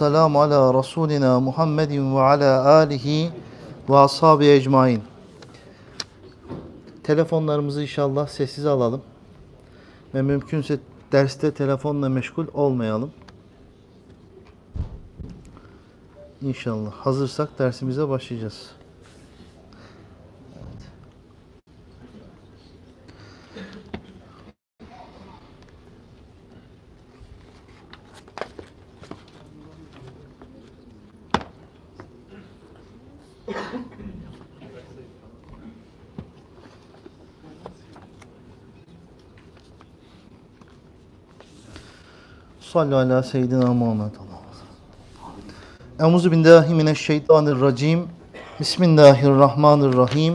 vesselamu ala Rasulina Muhammedin ve ala alihi ve ashabi ecmain. Telefonlarımızı inşallah sessiz alalım. Ve mümkünse derste telefonla meşgul olmayalım. İnşallah hazırsak dersimize başlayacağız. Sallu ala seyyidina Muhammed. Euzu billahi mineşşeytanirracim. Bismillahirrahmanirrahim.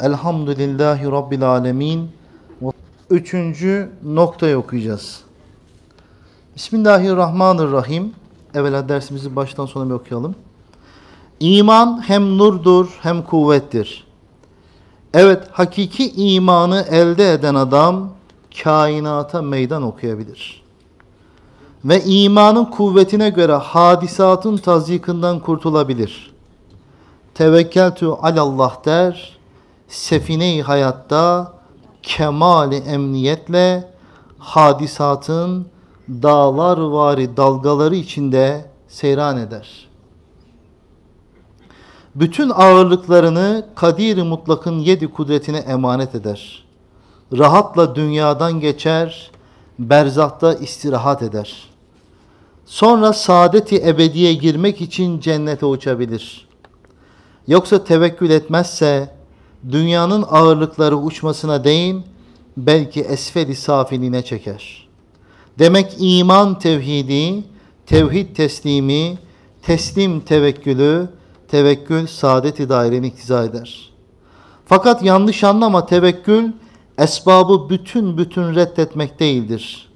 Elhamdülillahi rabbil alamin. Üçüncü noktayı okuyacağız. Bismillahirrahmanirrahim. Evvela dersimizi baştan sona bir okuyalım. İman hem nurdur hem kuvvettir. Evet, hakiki imanı elde eden adam kainata meydan okuyabilir ve imanın kuvvetine göre hadisatın tazyikından kurtulabilir. Tevekkeltü alallah der, sefine hayatta kemali emniyetle hadisatın dağlar vari dalgaları içinde seyran eder. Bütün ağırlıklarını kadir Mutlak'ın yedi kudretine emanet eder. Rahatla dünyadan geçer, berzahta istirahat eder.'' Sonra saadeti ebediye girmek için cennete uçabilir. Yoksa tevekkül etmezse dünyanın ağırlıkları uçmasına değin belki esfeli safiline çeker. Demek iman tevhidi, tevhid teslimi, teslim tevekkülü, tevekkül saadeti i daireni iktiza eder. Fakat yanlış anlama tevekkül esbabı bütün bütün reddetmek değildir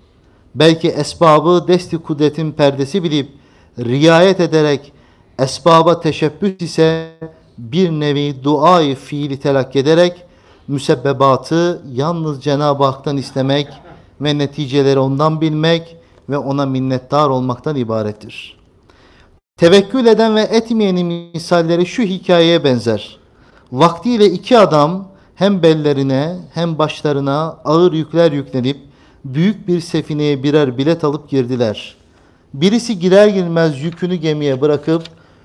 belki esbabı desti kudretin perdesi bilip riayet ederek esbaba teşebbüs ise bir nevi duayı fiili telakki ederek müsebbebatı yalnız Cenab-ı Hak'tan istemek ve neticeleri ondan bilmek ve ona minnettar olmaktan ibarettir. Tevekkül eden ve etmeyenin misalleri şu hikayeye benzer. Vaktiyle iki adam hem bellerine hem başlarına ağır yükler yüklenip büyük bir sefineye birer bilet alıp girdiler. Birisi girer girmez yükünü gemiye bırakıp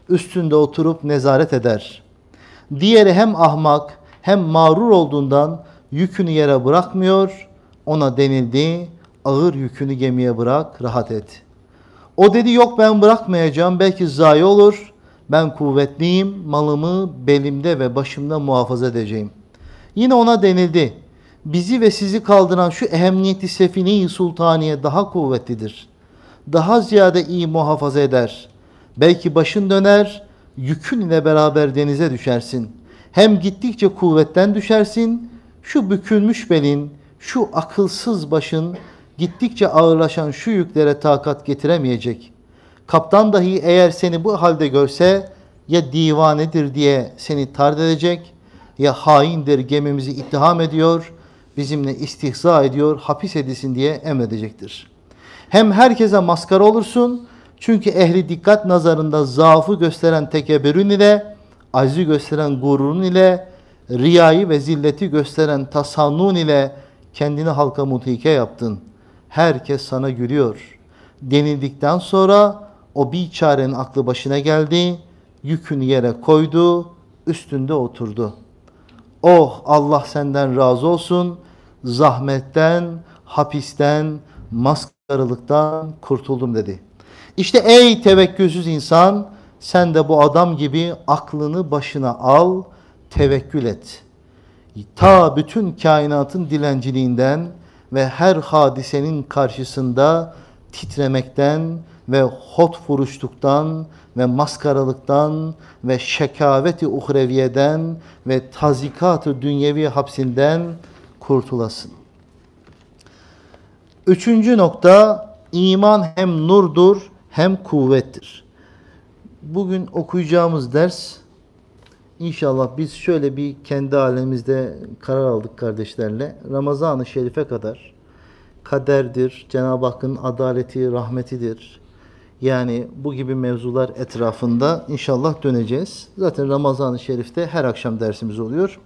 üstünde oturup nezaret eder. Diğeri hem ahmak hem mağrur olduğundan yükünü yere bırakmıyor. Ona denildi ağır yükünü gemiye bırak rahat et. O dedi yok ben bırakmayacağım belki zayi olur. Ben kuvvetliyim malımı belimde ve başımda muhafaza edeceğim. Yine ona denildi bizi ve sizi kaldıran şu ehemmiyeti sefine-i sultaniye daha kuvvetlidir. Daha ziyade iyi muhafaza eder. Belki başın döner, yükünle beraber denize düşersin. Hem gittikçe kuvvetten düşersin, şu bükülmüş belin, şu akılsız başın, gittikçe ağırlaşan şu yüklere takat getiremeyecek. Kaptan dahi eğer seni bu halde görse, ya divanedir diye seni tard edecek, ya haindir gemimizi ittiham ediyor.'' bizimle istihza ediyor, hapis edilsin diye emredecektir. Hem herkese maskara olursun çünkü ehli dikkat nazarında zaafı gösteren tekeberün ile, aczi gösteren gururun ile, riyayı ve zilleti gösteren tasannun ile kendini halka mutike yaptın. Herkes sana gülüyor. Denildikten sonra o bir çarenin aklı başına geldi, yükünü yere koydu, üstünde oturdu. Oh Allah senden razı olsun zahmetten, hapisten, maskarılıktan kurtuldum dedi. İşte ey tevekkülsüz insan sen de bu adam gibi aklını başına al, tevekkül et. Ta bütün kainatın dilenciliğinden ve her hadisenin karşısında titremekten ve hot vuruştuktan ve maskaralıktan ve şekaveti uhreviyeden ve tazikatı dünyevi hapsinden kurtulasın. Üçüncü nokta iman hem nurdur hem kuvvettir. Bugün okuyacağımız ders inşallah biz şöyle bir kendi alemimizde karar aldık kardeşlerle. Ramazan-ı Şerif'e kadar kaderdir, Cenab-ı Hakk'ın adaleti, rahmetidir. Yani bu gibi mevzular etrafında inşallah döneceğiz. Zaten Ramazan-ı Şerif'te her akşam dersimiz oluyor.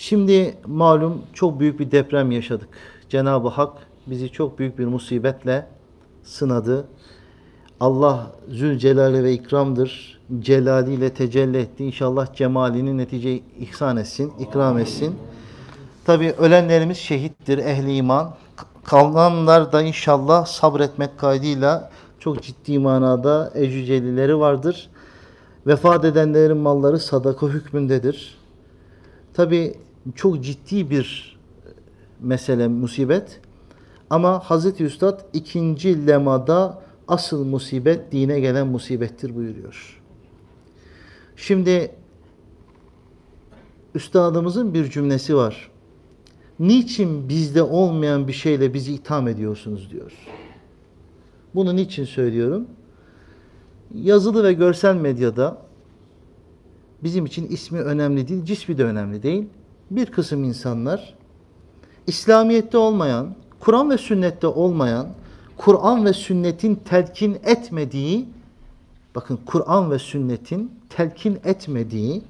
Şimdi malum çok büyük bir deprem yaşadık. Cenab-ı Hak bizi çok büyük bir musibetle sınadı. Allah Zülcelali ve ikramdır. Celaliyle tecelli etti. İnşallah cemalini netice ihsan etsin, ikram etsin. Tabi ölenlerimiz şehittir, ehli iman. Kalanlar da inşallah sabretmek kaydıyla çok ciddi manada ecücelileri vardır. Vefat edenlerin malları sadaka hükmündedir. Tabi çok ciddi bir e, mesele, musibet. Ama Hazreti Üstad ikinci lemada asıl musibet dine gelen musibettir buyuruyor. Şimdi Üstadımızın bir cümlesi var. Niçin bizde olmayan bir şeyle bizi itham ediyorsunuz diyor. Bunu niçin söylüyorum? Yazılı ve görsel medyada bizim için ismi önemli değil, cismi de önemli değil bir kısım insanlar İslamiyet'te olmayan, Kur'an ve sünnette olmayan, Kur'an ve sünnetin telkin etmediği, bakın Kur'an ve sünnetin telkin etmediği,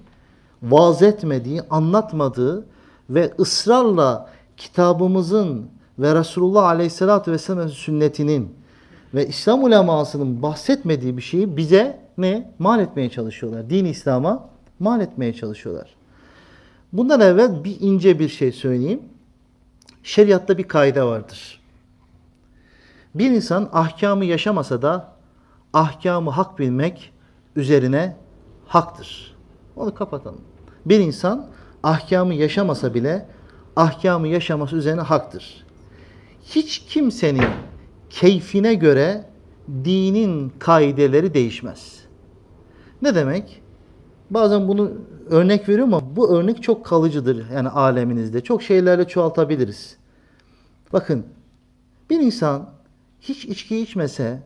vaaz etmediği, anlatmadığı ve ısrarla kitabımızın ve Resulullah Aleyhisselatü Vesselam'ın sünnetinin ve İslam ulemasının bahsetmediği bir şeyi bize ne? Mal etmeye çalışıyorlar. Din İslam'a mal etmeye çalışıyorlar. Bundan evvel bir ince bir şey söyleyeyim. Şeriatta bir kaide vardır. Bir insan ahkamı yaşamasa da ahkamı hak bilmek üzerine haktır. Onu kapatalım. Bir insan ahkamı yaşamasa bile ahkamı yaşaması üzerine haktır. Hiç kimsenin keyfine göre dinin kaideleri değişmez. Ne demek? Bazen bunu örnek veriyorum ama bu örnek çok kalıcıdır yani aleminizde. Çok şeylerle çoğaltabiliriz. Bakın bir insan hiç içki içmese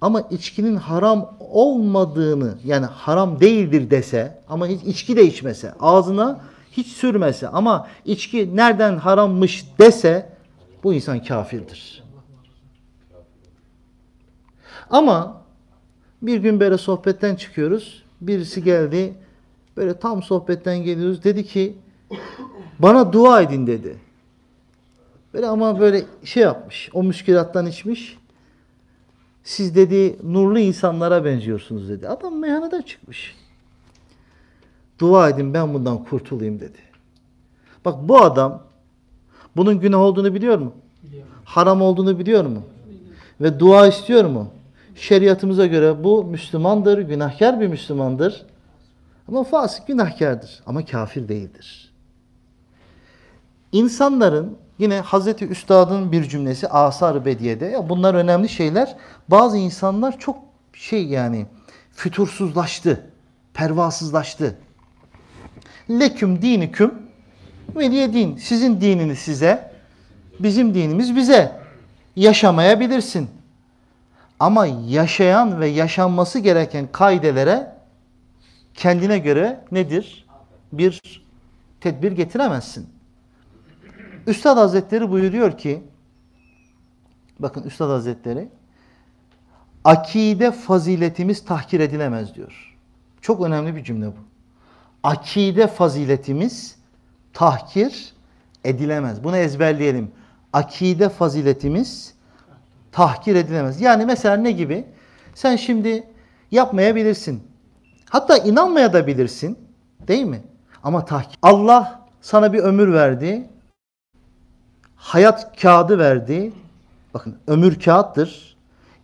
ama içkinin haram olmadığını yani haram değildir dese ama hiç içki de içmese ağzına hiç sürmese ama içki nereden harammış dese bu insan kafirdir. Ama bir gün böyle sohbetten çıkıyoruz. Birisi geldi Böyle tam sohbetten geliyoruz. Dedi ki bana dua edin dedi. Böyle ama böyle şey yapmış. O müşkilattan içmiş. Siz dedi nurlu insanlara benziyorsunuz dedi. Adam meyhaneden çıkmış. Dua edin ben bundan kurtulayım dedi. Bak bu adam bunun günah olduğunu biliyor mu? Biliyor. Haram olduğunu biliyor mu? Biliyor. Ve dua istiyor mu? Şeriatımıza göre bu Müslümandır, günahkar bir Müslümandır. Ama fasık günahkardır ama kafir değildir. İnsanların yine Hazreti Üstad'ın bir cümlesi Asar Bediye'de ya bunlar önemli şeyler. Bazı insanlar çok şey yani fütursuzlaştı, pervasızlaştı. Leküm diniküm veliye din. Sizin dininiz size, bizim dinimiz bize. Yaşamayabilirsin. Ama yaşayan ve yaşanması gereken kaidelere kendine göre nedir? Bir tedbir getiremezsin. Üstad Hazretleri buyuruyor ki bakın Üstad Hazretleri akide faziletimiz tahkir edilemez diyor. Çok önemli bir cümle bu. Akide faziletimiz tahkir edilemez. Bunu ezberleyelim. Akide faziletimiz tahkir edilemez. Yani mesela ne gibi? Sen şimdi yapmayabilirsin. Hatta inanmaya da bilirsin. Değil mi? Ama tahkim. Allah sana bir ömür verdi. Hayat kağıdı verdi. Bakın ömür kağıttır.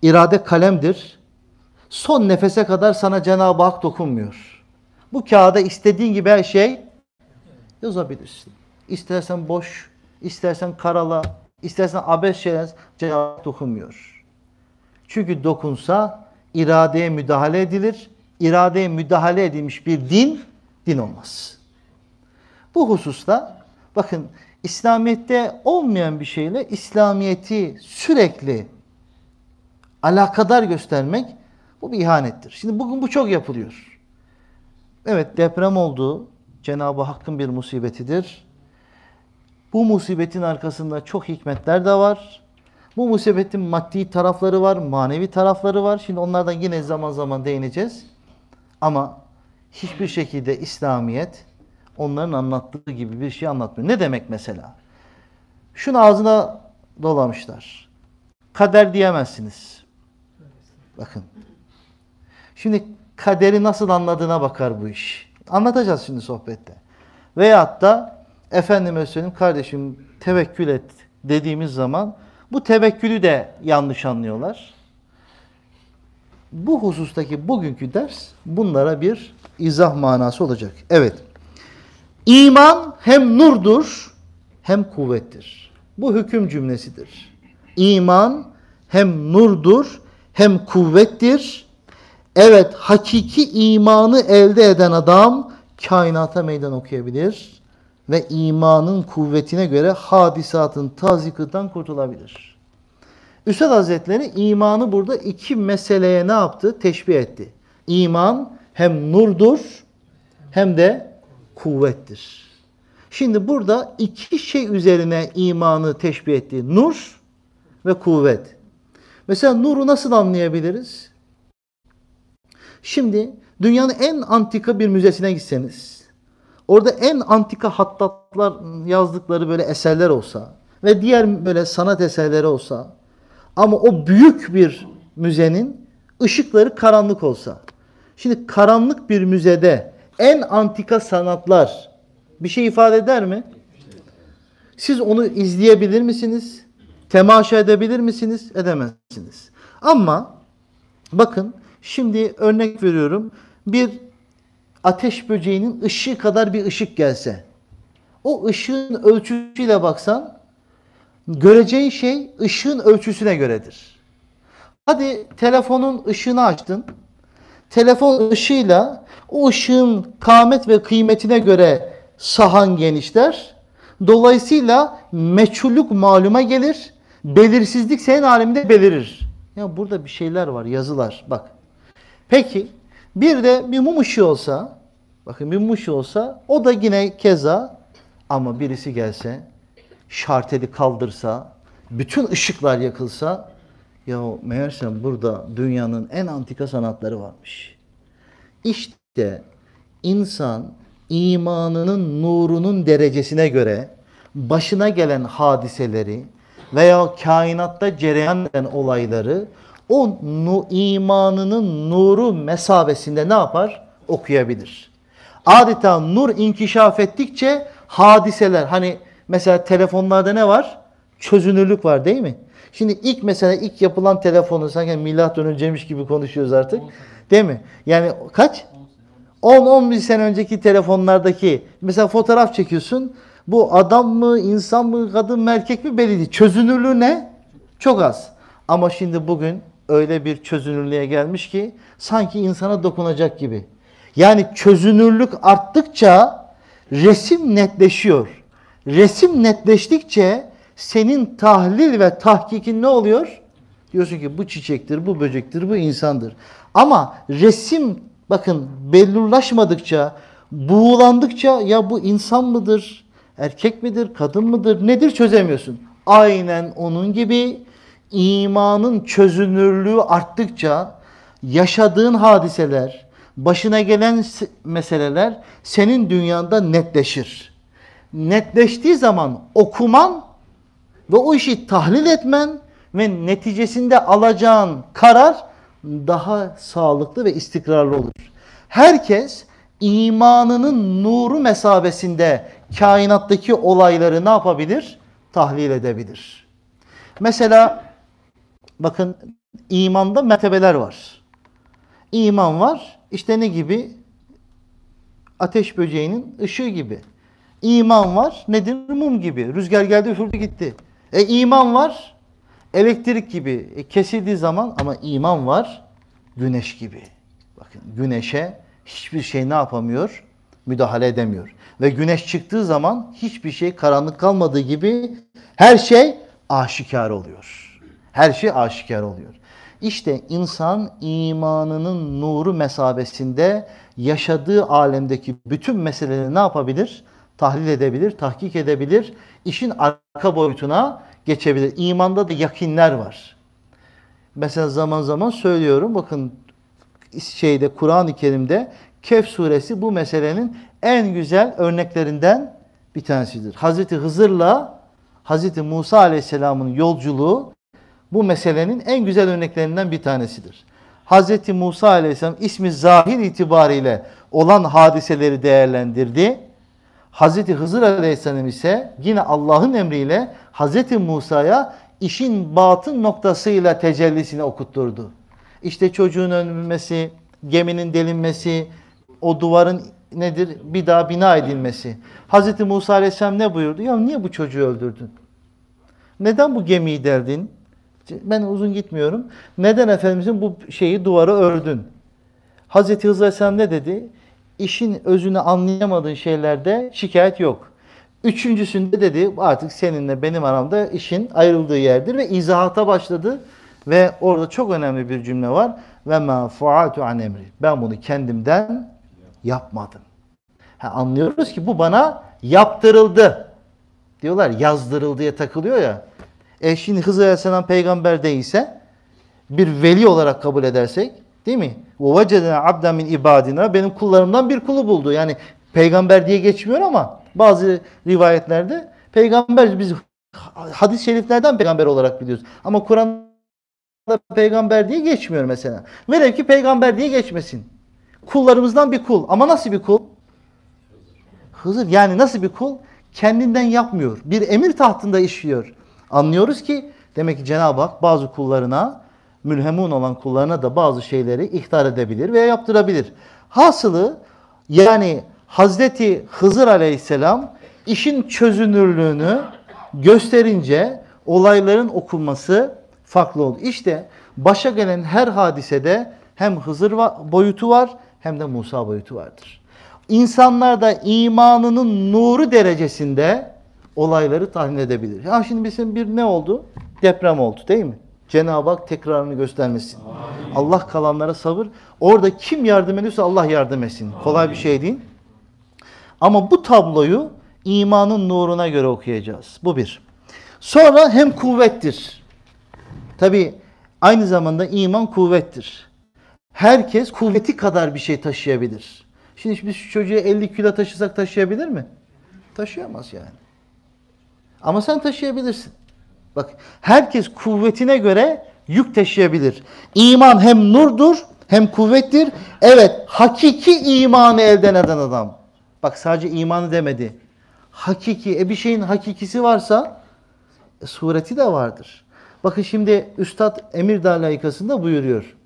İrade kalemdir. Son nefese kadar sana Cenab-ı Hak dokunmuyor. Bu kağıda istediğin gibi her şey yazabilirsin. İstersen boş, istersen karala, istersen abes şeyler Cenab-ı Hak dokunmuyor. Çünkü dokunsa iradeye müdahale edilir iradeye müdahale edilmiş bir din, din olmaz. Bu hususta bakın İslamiyet'te olmayan bir şeyle İslamiyet'i sürekli alakadar göstermek bu bir ihanettir. Şimdi bugün bu çok yapılıyor. Evet deprem oldu. Cenab-ı Hakk'ın bir musibetidir. Bu musibetin arkasında çok hikmetler de var. Bu musibetin maddi tarafları var, manevi tarafları var. Şimdi onlardan yine zaman zaman değineceğiz. Ama hiçbir şekilde İslamiyet onların anlattığı gibi bir şey anlatmıyor. Ne demek mesela? Şunu ağzına dolamışlar. Kader diyemezsiniz. Bakın. Şimdi kaderi nasıl anladığına bakar bu iş. Anlatacağız şimdi sohbette. Veyahut da efendime söyleyeyim kardeşim tevekkül et dediğimiz zaman bu tevekkülü de yanlış anlıyorlar. Bu husustaki bugünkü ders bunlara bir izah manası olacak. Evet. İman hem nurdur hem kuvvettir. Bu hüküm cümlesidir. İman hem nurdur hem kuvvettir. Evet hakiki imanı elde eden adam kainata meydan okuyabilir ve imanın kuvvetine göre hadisatın tazikıtan kurtulabilir. Üstad Hazretleri imanı burada iki meseleye ne yaptı? Teşbih etti. İman hem nurdur hem de kuvvettir. Şimdi burada iki şey üzerine imanı teşbih etti. Nur ve kuvvet. Mesela nuru nasıl anlayabiliriz? Şimdi dünyanın en antika bir müzesine gitseniz, orada en antika hattatlar yazdıkları böyle eserler olsa ve diğer böyle sanat eserleri olsa, ama o büyük bir müzenin ışıkları karanlık olsa. Şimdi karanlık bir müzede en antika sanatlar bir şey ifade eder mi? Siz onu izleyebilir misiniz? Temaşa edebilir misiniz? Edemezsiniz. Ama bakın şimdi örnek veriyorum. Bir ateş böceğinin ışığı kadar bir ışık gelse. O ışığın ölçüsüyle baksan göreceğin şey ışığın ölçüsüne göredir. Hadi telefonun ışığını açtın. Telefon ışığıyla o ışığın kâmet ve kıymetine göre sahan genişler. Dolayısıyla meçhullük maluma gelir. Belirsizlik senin aleminde belirir. Ya burada bir şeyler var, yazılar. Bak. Peki bir de bir mum ışığı olsa, bakın bir mum ışığı olsa o da yine keza ama birisi gelse şarteli kaldırsa, bütün ışıklar yakılsa ya meğersem burada dünyanın en antika sanatları varmış. İşte insan imanının nurunun derecesine göre başına gelen hadiseleri veya kainatta cereyan eden olayları o nu, imanının nuru mesabesinde ne yapar? Okuyabilir. Adeta nur inkişaf ettikçe hadiseler hani Mesela telefonlarda ne var? Çözünürlük var değil mi? Şimdi ilk mesela ilk yapılan telefonu sanki milat önceymiş gibi konuşuyoruz artık. Değil mi? Yani kaç? 10-11 sene önceki telefonlardaki mesela fotoğraf çekiyorsun. Bu adam mı, insan mı, kadın mı, erkek mi belli değil. Çözünürlüğü ne? Çok az. Ama şimdi bugün öyle bir çözünürlüğe gelmiş ki sanki insana dokunacak gibi. Yani çözünürlük arttıkça resim netleşiyor resim netleştikçe senin tahlil ve tahkikin ne oluyor? Diyorsun ki bu çiçektir, bu böcektir, bu insandır. Ama resim bakın bellulaşmadıkça, buğulandıkça ya bu insan mıdır, erkek midir, kadın mıdır nedir çözemiyorsun. Aynen onun gibi imanın çözünürlüğü arttıkça yaşadığın hadiseler, başına gelen meseleler senin dünyanda netleşir netleştiği zaman okuman ve o işi tahlil etmen ve neticesinde alacağın karar daha sağlıklı ve istikrarlı olur. Herkes imanının nuru mesabesinde kainattaki olayları ne yapabilir? Tahlil edebilir. Mesela bakın imanda mertebeler var. İman var. İşte ne gibi? Ateş böceğinin ışığı gibi. İman var. Nedir? Mum gibi. Rüzgar geldi üfürdü gitti. E iman var. Elektrik gibi. E, kesildiği zaman ama iman var. Güneş gibi. Bakın güneşe hiçbir şey ne yapamıyor? Müdahale edemiyor. Ve güneş çıktığı zaman hiçbir şey karanlık kalmadığı gibi her şey aşikar oluyor. Her şey aşikar oluyor. İşte insan imanının nuru mesabesinde yaşadığı alemdeki bütün meseleleri ne yapabilir? tahlil edebilir, tahkik edebilir, işin arka boyutuna geçebilir. İmanda da yakinler var. Mesela zaman zaman söylüyorum, bakın şeyde Kur'an-ı Kerim'de Kehf suresi bu meselenin en güzel örneklerinden bir tanesidir. Hazreti Hızır'la Hazreti Musa Aleyhisselam'ın yolculuğu bu meselenin en güzel örneklerinden bir tanesidir. Hazreti Musa Aleyhisselam ismi zahir itibariyle olan hadiseleri değerlendirdi. Hazreti Hızır Aleyhisselam ise yine Allah'ın emriyle Hazreti Musa'ya işin batın noktasıyla tecellisini okutturdu. İşte çocuğun ölmesi, geminin delinmesi, o duvarın nedir? Bir daha bina edilmesi. Hazreti Musa Aleyhisselam ne buyurdu? Ya niye bu çocuğu öldürdün? Neden bu gemiyi deldin? Ben uzun gitmiyorum. Neden Efendimizin bu şeyi duvarı ördün? Hazreti Hızır Aleyhisselam ne dedi? işin özünü anlayamadığın şeylerde şikayet yok. Üçüncüsünde dedi artık seninle benim aramda işin ayrıldığı yerdir ve izahata başladı. Ve orada çok önemli bir cümle var. Ve ma fuatu an emri. Ben bunu kendimden yapmadım. Ha, anlıyoruz ki bu bana yaptırıldı. Diyorlar yazdırıldı diye takılıyor ya. E şimdi Hızır Aleyhisselam peygamber değilse bir veli olarak kabul edersek Değil mi? Ve vecedena abden min ibadina benim kullarımdan bir kulu buldu. Yani peygamber diye geçmiyor ama bazı rivayetlerde peygamber biz hadis-i şeriflerden peygamber olarak biliyoruz. Ama Kur'an'da peygamber diye geçmiyor mesela. Velev ki peygamber diye geçmesin. Kullarımızdan bir kul. Ama nasıl bir kul? Hızır. Yani nasıl bir kul? Kendinden yapmıyor. Bir emir tahtında işliyor. Anlıyoruz ki demek ki Cenab-ı Hak bazı kullarına mülhemun olan kullarına da bazı şeyleri ihtar edebilir veya yaptırabilir. Hasılı yani Hazreti Hızır Aleyhisselam işin çözünürlüğünü gösterince olayların okunması farklı oldu. İşte başa gelen her hadisede hem Hızır boyutu var hem de Musa boyutu vardır. İnsanlar da imanının nuru derecesinde olayları tahmin edebilir. Ya şimdi bizim bir ne oldu? Deprem oldu değil mi? Cenab-ı Hak tekrarını göstermesin. Amin. Allah kalanlara sabır. Orada kim yardım ediyorsa Allah yardım etsin. Amin. Kolay bir şey değil. Ama bu tabloyu imanın nuruna göre okuyacağız. Bu bir. Sonra hem kuvvettir. Tabi aynı zamanda iman kuvvettir. Herkes kuvveti kadar bir şey taşıyabilir. Şimdi biz şu çocuğa 50 kilo taşısak taşıyabilir mi? Taşıyamaz yani. Ama sen taşıyabilirsin. Bak herkes kuvvetine göre yük taşıyabilir. İman hem nurdur hem kuvvettir. Evet hakiki imanı elden eden adam. Bak sadece imanı demedi. Hakiki. E bir şeyin hakikisi varsa e, sureti de vardır. Bakın şimdi Üstad Emir layıkasında buyuruyor.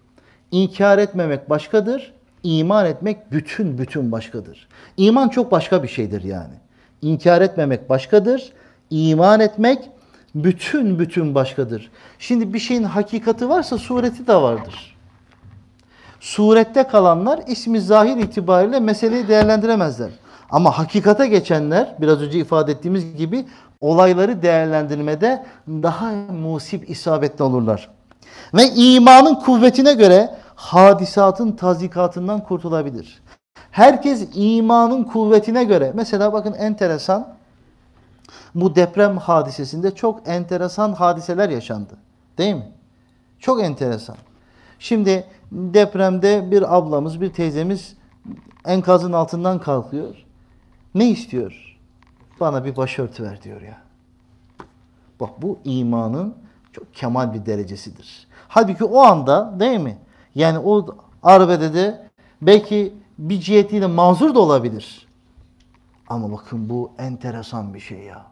İnkar etmemek başkadır. İman etmek bütün bütün başkadır. İman çok başka bir şeydir yani. İnkar etmemek başkadır. İman etmek bütün bütün başkadır. Şimdi bir şeyin hakikati varsa sureti de vardır. Surette kalanlar ismi zahir itibariyle meseleyi değerlendiremezler. Ama hakikate geçenler biraz önce ifade ettiğimiz gibi olayları değerlendirmede daha musip isabetli olurlar. Ve imanın kuvvetine göre hadisatın tazikatından kurtulabilir. Herkes imanın kuvvetine göre. Mesela bakın enteresan bu deprem hadisesinde çok enteresan hadiseler yaşandı. Değil mi? Çok enteresan. Şimdi depremde bir ablamız, bir teyzemiz enkazın altından kalkıyor. Ne istiyor? Bana bir başörtü ver diyor ya. Bak bu imanın çok kemal bir derecesidir. Halbuki o anda değil mi? Yani o arbedede belki bir cihetiyle mazur da olabilir. Ama bakın bu enteresan bir şey ya.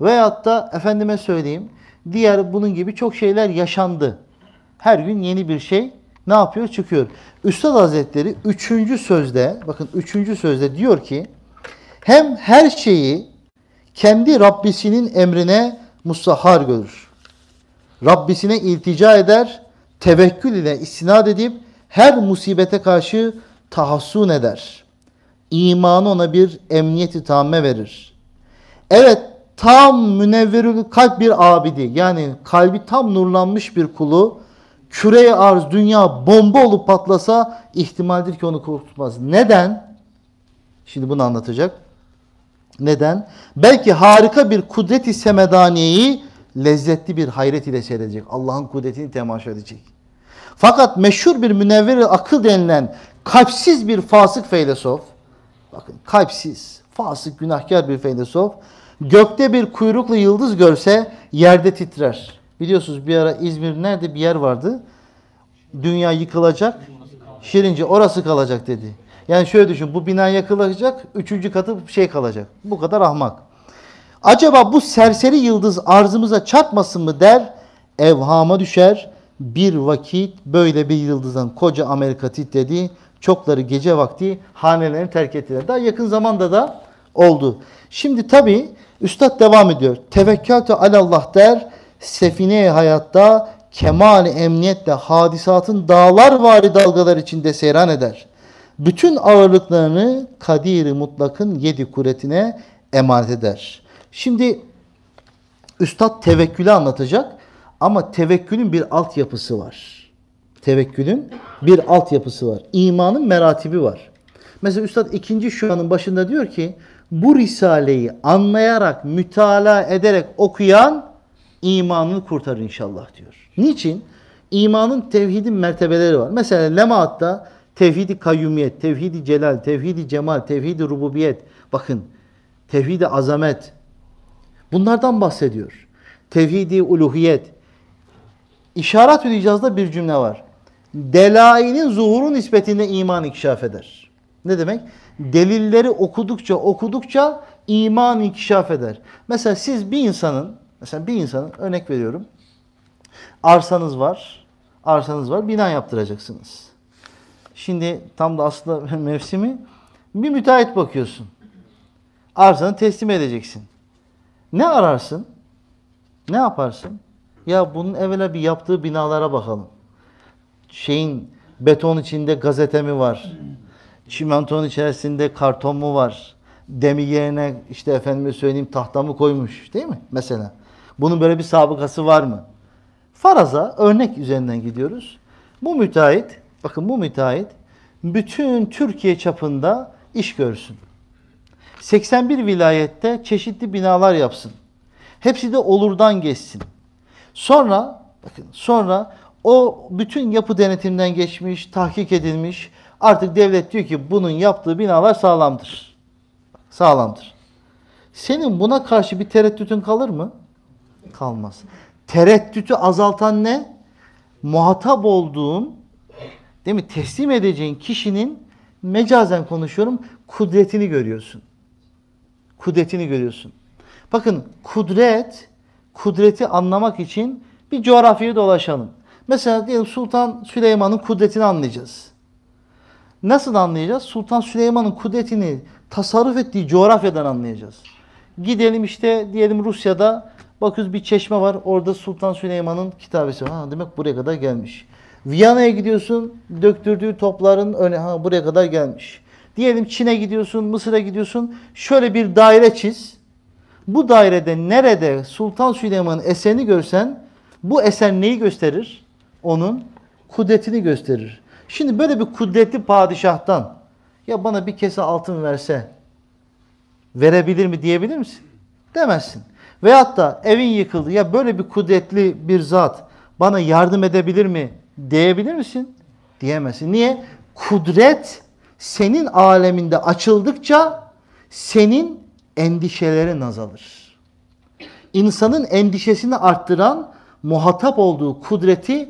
Veyahut da efendime söyleyeyim diğer bunun gibi çok şeyler yaşandı. Her gün yeni bir şey ne yapıyor? Çıkıyor. Üstad Hazretleri üçüncü sözde bakın üçüncü sözde diyor ki hem her şeyi kendi Rabbisinin emrine musahhar görür. Rabbisine iltica eder, tevekkül ile istinad edip her musibete karşı tahassun eder. İmanı ona bir emniyeti tamme verir. Evet tam münevverül kalp bir abidi yani kalbi tam nurlanmış bir kulu küreye arz dünya bomba olup patlasa ihtimaldir ki onu korkutmaz. Neden? Şimdi bunu anlatacak. Neden? Belki harika bir kudreti semedaniyeyi lezzetli bir hayret ile seyredecek. Allah'ın kudretini temaşa edecek. Fakat meşhur bir münevver akıl denilen kalpsiz bir fasık feylesof, Bakın kalpsiz, fasık, günahkar bir feylesof. Gökte bir kuyruklu yıldız görse yerde titrer. Biliyorsunuz bir ara İzmir nerede bir yer vardı. Dünya yıkılacak. Şirince orası kalacak dedi. Yani şöyle düşün bu bina yakılacak. Üçüncü katı şey kalacak. Bu kadar ahmak. Acaba bu serseri yıldız arzımıza çarpmasın mı der. Evhama düşer. Bir vakit böyle bir yıldızdan koca Amerika titredi Çokları gece vakti hanelerini terk ettiler. Daha yakın zamanda da oldu. Şimdi tabi üstad devam ediyor. Tevekkatü alallah der sefine hayatta kemal emniyetle hadisatın dağlar vari dalgalar içinde seyran eder. Bütün ağırlıklarını kadiri mutlakın yedi kuretine emanet eder. Şimdi üstad tevekkülü anlatacak ama tevekkülün bir altyapısı var. Tevekkülün bir altyapısı var. İmanın meratibi var. Mesela Üstad ikinci şuanın başında diyor ki bu Risale'yi anlayarak, mütala ederek okuyan imanını kurtarır inşallah diyor. Niçin? İmanın tevhidin mertebeleri var. Mesela Lemaat'ta tevhidi kayyumiyet, tevhidi celal, tevhidi cemal, tevhidi rububiyet. Bakın tevhidi azamet. Bunlardan bahsediyor. Tevhidi uluhiyet. İşaret icazda bir cümle var delailin zuhuru nispetinde iman ikşaf eder. Ne demek? Delilleri okudukça okudukça iman ikşaf eder. Mesela siz bir insanın, mesela bir insanın örnek veriyorum. Arsanız var, arsanız var, bina yaptıracaksınız. Şimdi tam da aslında mevsimi bir müteahhit bakıyorsun. Arsanı teslim edeceksin. Ne ararsın? Ne yaparsın? Ya bunun evvela bir yaptığı binalara bakalım şeyin beton içinde gazete mi var? Çimenton içerisinde karton mu var? Demi yerine işte efendime söyleyeyim tahta mı koymuş değil mi? Mesela. Bunun böyle bir sabıkası var mı? Faraza örnek üzerinden gidiyoruz. Bu müteahhit, bakın bu müteahhit bütün Türkiye çapında iş görsün. 81 vilayette çeşitli binalar yapsın. Hepsi de olurdan geçsin. Sonra bakın sonra o bütün yapı denetimden geçmiş, tahkik edilmiş. Artık devlet diyor ki bunun yaptığı binalar sağlamdır. Sağlamdır. Senin buna karşı bir tereddütün kalır mı? Kalmaz. Tereddütü azaltan ne? Muhatap olduğun, değil mi? Teslim edeceğin kişinin mecazen konuşuyorum, kudretini görüyorsun. Kudretini görüyorsun. Bakın kudret, kudreti anlamak için bir coğrafyaya dolaşalım. Mesela diyelim Sultan Süleyman'ın kudretini anlayacağız. Nasıl anlayacağız? Sultan Süleyman'ın kudretini tasarruf ettiği coğrafyadan anlayacağız. Gidelim işte diyelim Rusya'da bakıyoruz bir çeşme var. Orada Sultan Süleyman'ın kitabesi var. Ha, demek buraya kadar gelmiş. Viyana'ya gidiyorsun döktürdüğü topların öne ha, buraya kadar gelmiş. Diyelim Çin'e gidiyorsun, Mısır'a gidiyorsun. Şöyle bir daire çiz. Bu dairede nerede Sultan Süleyman'ın eserini görsen bu eser neyi gösterir? onun kudretini gösterir. Şimdi böyle bir kudretli padişahtan ya bana bir kese altın verse verebilir mi diyebilir misin? Demezsin. Veyahut da evin yıkıldı ya böyle bir kudretli bir zat bana yardım edebilir mi diyebilir misin? Diyemezsin. Niye? Kudret senin aleminde açıldıkça senin endişelerin azalır. İnsanın endişesini arttıran muhatap olduğu kudreti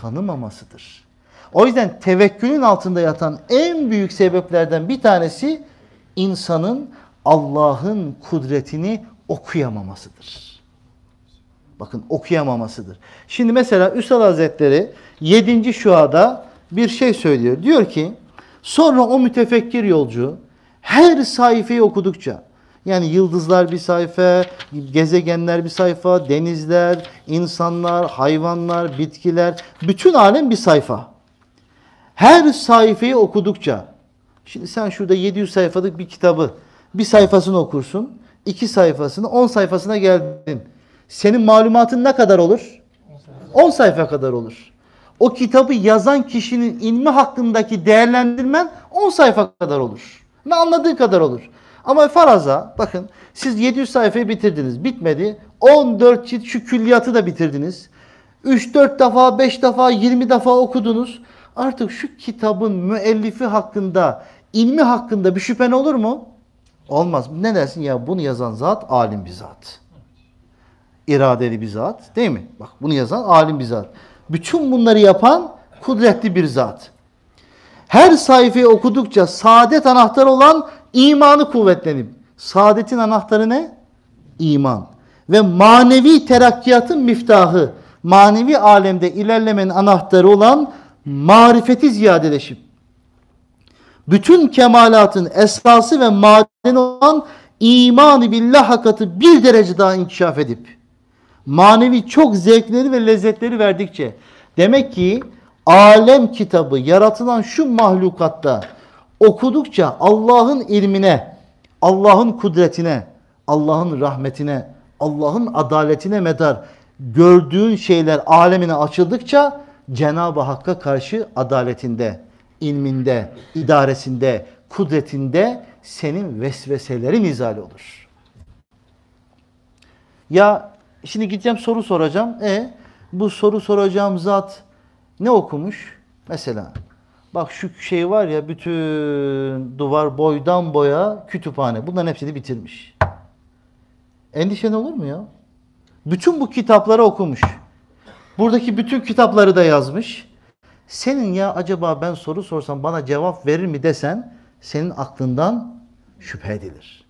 tanımamasıdır. O yüzden tevekkülün altında yatan en büyük sebeplerden bir tanesi insanın Allah'ın kudretini okuyamamasıdır. Bakın okuyamamasıdır. Şimdi mesela Üstad Hazretleri 7. şuada bir şey söylüyor. Diyor ki sonra o mütefekkir yolcu her sayfayı okudukça yani yıldızlar bir sayfa, gezegenler bir sayfa, denizler, insanlar, hayvanlar, bitkiler, bütün alem bir sayfa. Her sayfayı okudukça, şimdi sen şurada 700 sayfalık bir kitabı, bir sayfasını okursun, iki sayfasını, 10 sayfasına geldin. Senin malumatın ne kadar olur? 10 sayfa kadar olur. O kitabı yazan kişinin ilmi hakkındaki değerlendirmen 10 sayfa kadar olur. Ne anladığı kadar olur. Ama faraza bakın siz 700 sayfayı bitirdiniz. Bitmedi. 14 cilt şu külliyatı da bitirdiniz. 3-4 defa, 5 defa, 20 defa okudunuz. Artık şu kitabın müellifi hakkında, ilmi hakkında bir şüphen olur mu? Olmaz. Ne dersin ya bunu yazan zat alim bir zat. İradeli bir zat değil mi? Bak bunu yazan alim bir zat. Bütün bunları yapan kudretli bir zat. Her sayfayı okudukça saadet anahtarı olan imanı kuvvetlenip saadetin anahtarı ne? İman. Ve manevi terakkiyatın miftahı, manevi alemde ilerlemenin anahtarı olan marifeti ziyadeleşip bütün kemalatın esası ve madeni olan imanı billah hakikati bir derece daha inkişaf edip manevi çok zevkleri ve lezzetleri verdikçe demek ki alem kitabı yaratılan şu mahlukatta okudukça Allah'ın ilmine, Allah'ın kudretine, Allah'ın rahmetine, Allah'ın adaletine medar gördüğün şeyler alemine açıldıkça Cenab-ı Hakk'a karşı adaletinde, ilminde, idaresinde, kudretinde senin vesveselerin izale olur. Ya şimdi gideceğim soru soracağım. E bu soru soracağım zat ne okumuş? Mesela Bak şu şey var ya bütün duvar boydan boya kütüphane. Bunların hepsini bitirmiş. Endişen olur mu ya? Bütün bu kitapları okumuş. Buradaki bütün kitapları da yazmış. Senin ya acaba ben soru sorsam bana cevap verir mi desen senin aklından şüphe edilir.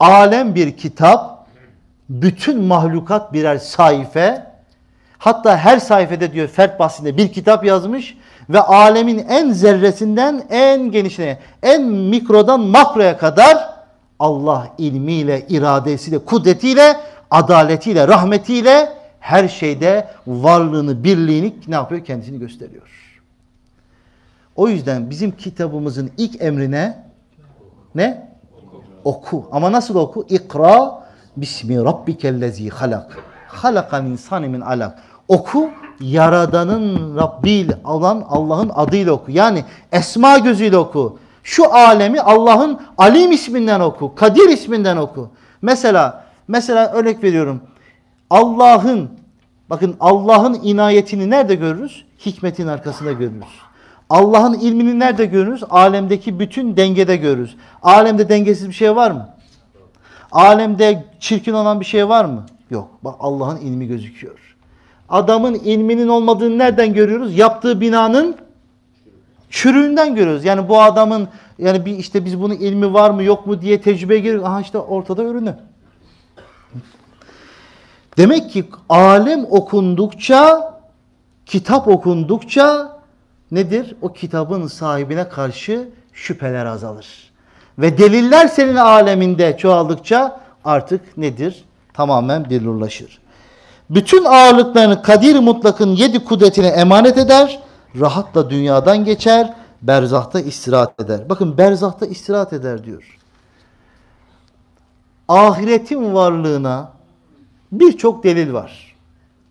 Alem bir kitap, bütün mahlukat birer sayfa. Hatta her sayfede diyor fert bahsinde bir kitap yazmış ve alemin en zerresinden en genişine, en mikrodan makroya kadar Allah ilmiyle, iradesiyle, kudretiyle, adaletiyle, rahmetiyle her şeyde varlığını, birliğini ne yapıyor? Kendisini gösteriyor. O yüzden bizim kitabımızın ilk emrine ne? Oku. Ama nasıl oku? İkra bismi rabbikellezi halak. Halakan insani min alak. Oku Yaradanın Rabbil olan Allah'ın adıyla oku. Yani esma gözüyle oku. Şu alemi Allah'ın Alim isminden oku. Kadir isminden oku. Mesela mesela örnek veriyorum. Allah'ın bakın Allah'ın inayetini nerede görürüz? Hikmetin arkasında görürüz. Allah'ın ilmini nerede görürüz? Alemdeki bütün dengede görürüz. Alemde dengesiz bir şey var mı? Alemde çirkin olan bir şey var mı? Yok. Bak Allah'ın ilmi gözüküyor. Adamın ilminin olmadığını nereden görüyoruz? Yaptığı binanın çürüğünden görüyoruz. Yani bu adamın yani bir işte biz bunun ilmi var mı yok mu diye tecrübeye giriyoruz. Aha işte ortada ürünü. Demek ki alim okundukça, kitap okundukça nedir? O kitabın sahibine karşı şüpheler azalır. Ve deliller senin aleminde çoğaldıkça artık nedir? Tamamen birlulaşır. Bütün ağırlıklarını Kadir Mutlak'ın yedi kudretine emanet eder. Rahatla dünyadan geçer. Berzahta istirahat eder. Bakın berzahta istirahat eder diyor. Ahiretin varlığına birçok delil var.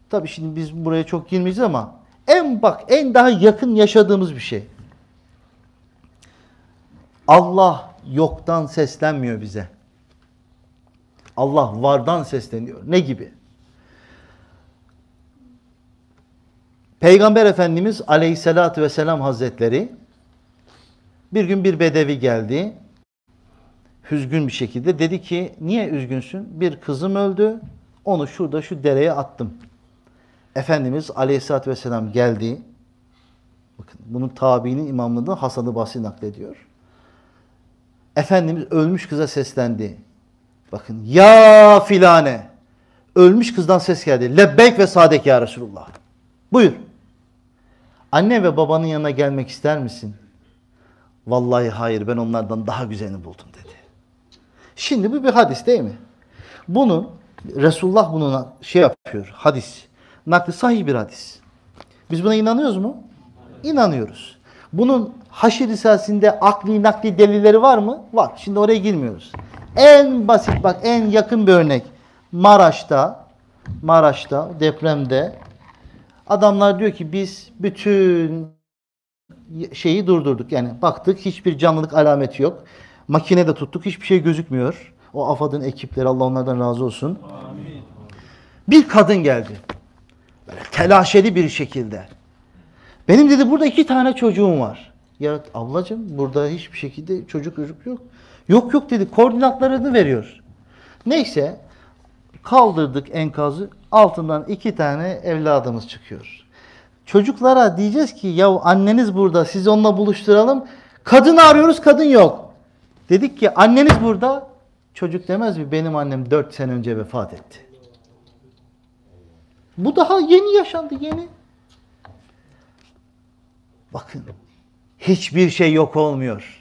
Tabi şimdi biz buraya çok girmeyiz ama en bak en daha yakın yaşadığımız bir şey. Allah yoktan seslenmiyor bize. Allah vardan sesleniyor. Ne gibi? Peygamber Efendimiz Aleyhisselatü vesselam hazretleri bir gün bir bedevi geldi. Hüzgün bir şekilde dedi ki niye üzgünsün? Bir kızım öldü. Onu şurada şu dereye attım. Efendimiz Aleyhisselatü vesselam geldi. Bakın bunun tabiinin imamlığından Hasan-ı Basri naklediyor. Efendimiz ölmüş kıza seslendi. Bakın ya filane. Ölmüş kızdan ses geldi. Lebbeyk ve sadek ya Resulullah. Buyur. Anne ve babanın yanına gelmek ister misin? Vallahi hayır ben onlardan daha güzelini buldum dedi. Şimdi bu bir hadis değil mi? Bunu Resulullah bunu şey yapıyor hadis. Nakli sahih bir hadis. Biz buna inanıyoruz mu? İnanıyoruz. Bunun haşir risasinde akli nakli delilleri var mı? Var. Şimdi oraya girmiyoruz. En basit bak en yakın bir örnek. Maraş'ta Maraş'ta depremde Adamlar diyor ki biz bütün şeyi durdurduk. Yani baktık hiçbir canlılık alameti yok. Makine de tuttuk hiçbir şey gözükmüyor. O AFAD'ın ekipleri Allah onlardan razı olsun. Amin. Bir kadın geldi. Böyle telaşeli bir şekilde. Benim dedi burada iki tane çocuğum var. Ya ablacığım burada hiçbir şekilde çocuk çocuk yok. Yok yok dedi koordinatlarını veriyor. Neyse Kaldırdık enkazı. Altından iki tane evladımız çıkıyor. Çocuklara diyeceğiz ki ya anneniz burada sizi onunla buluşturalım. Kadın arıyoruz kadın yok. Dedik ki anneniz burada. Çocuk demez mi benim annem 4 sene önce vefat etti. Bu daha yeni yaşandı yeni. Bakın hiçbir şey yok olmuyor.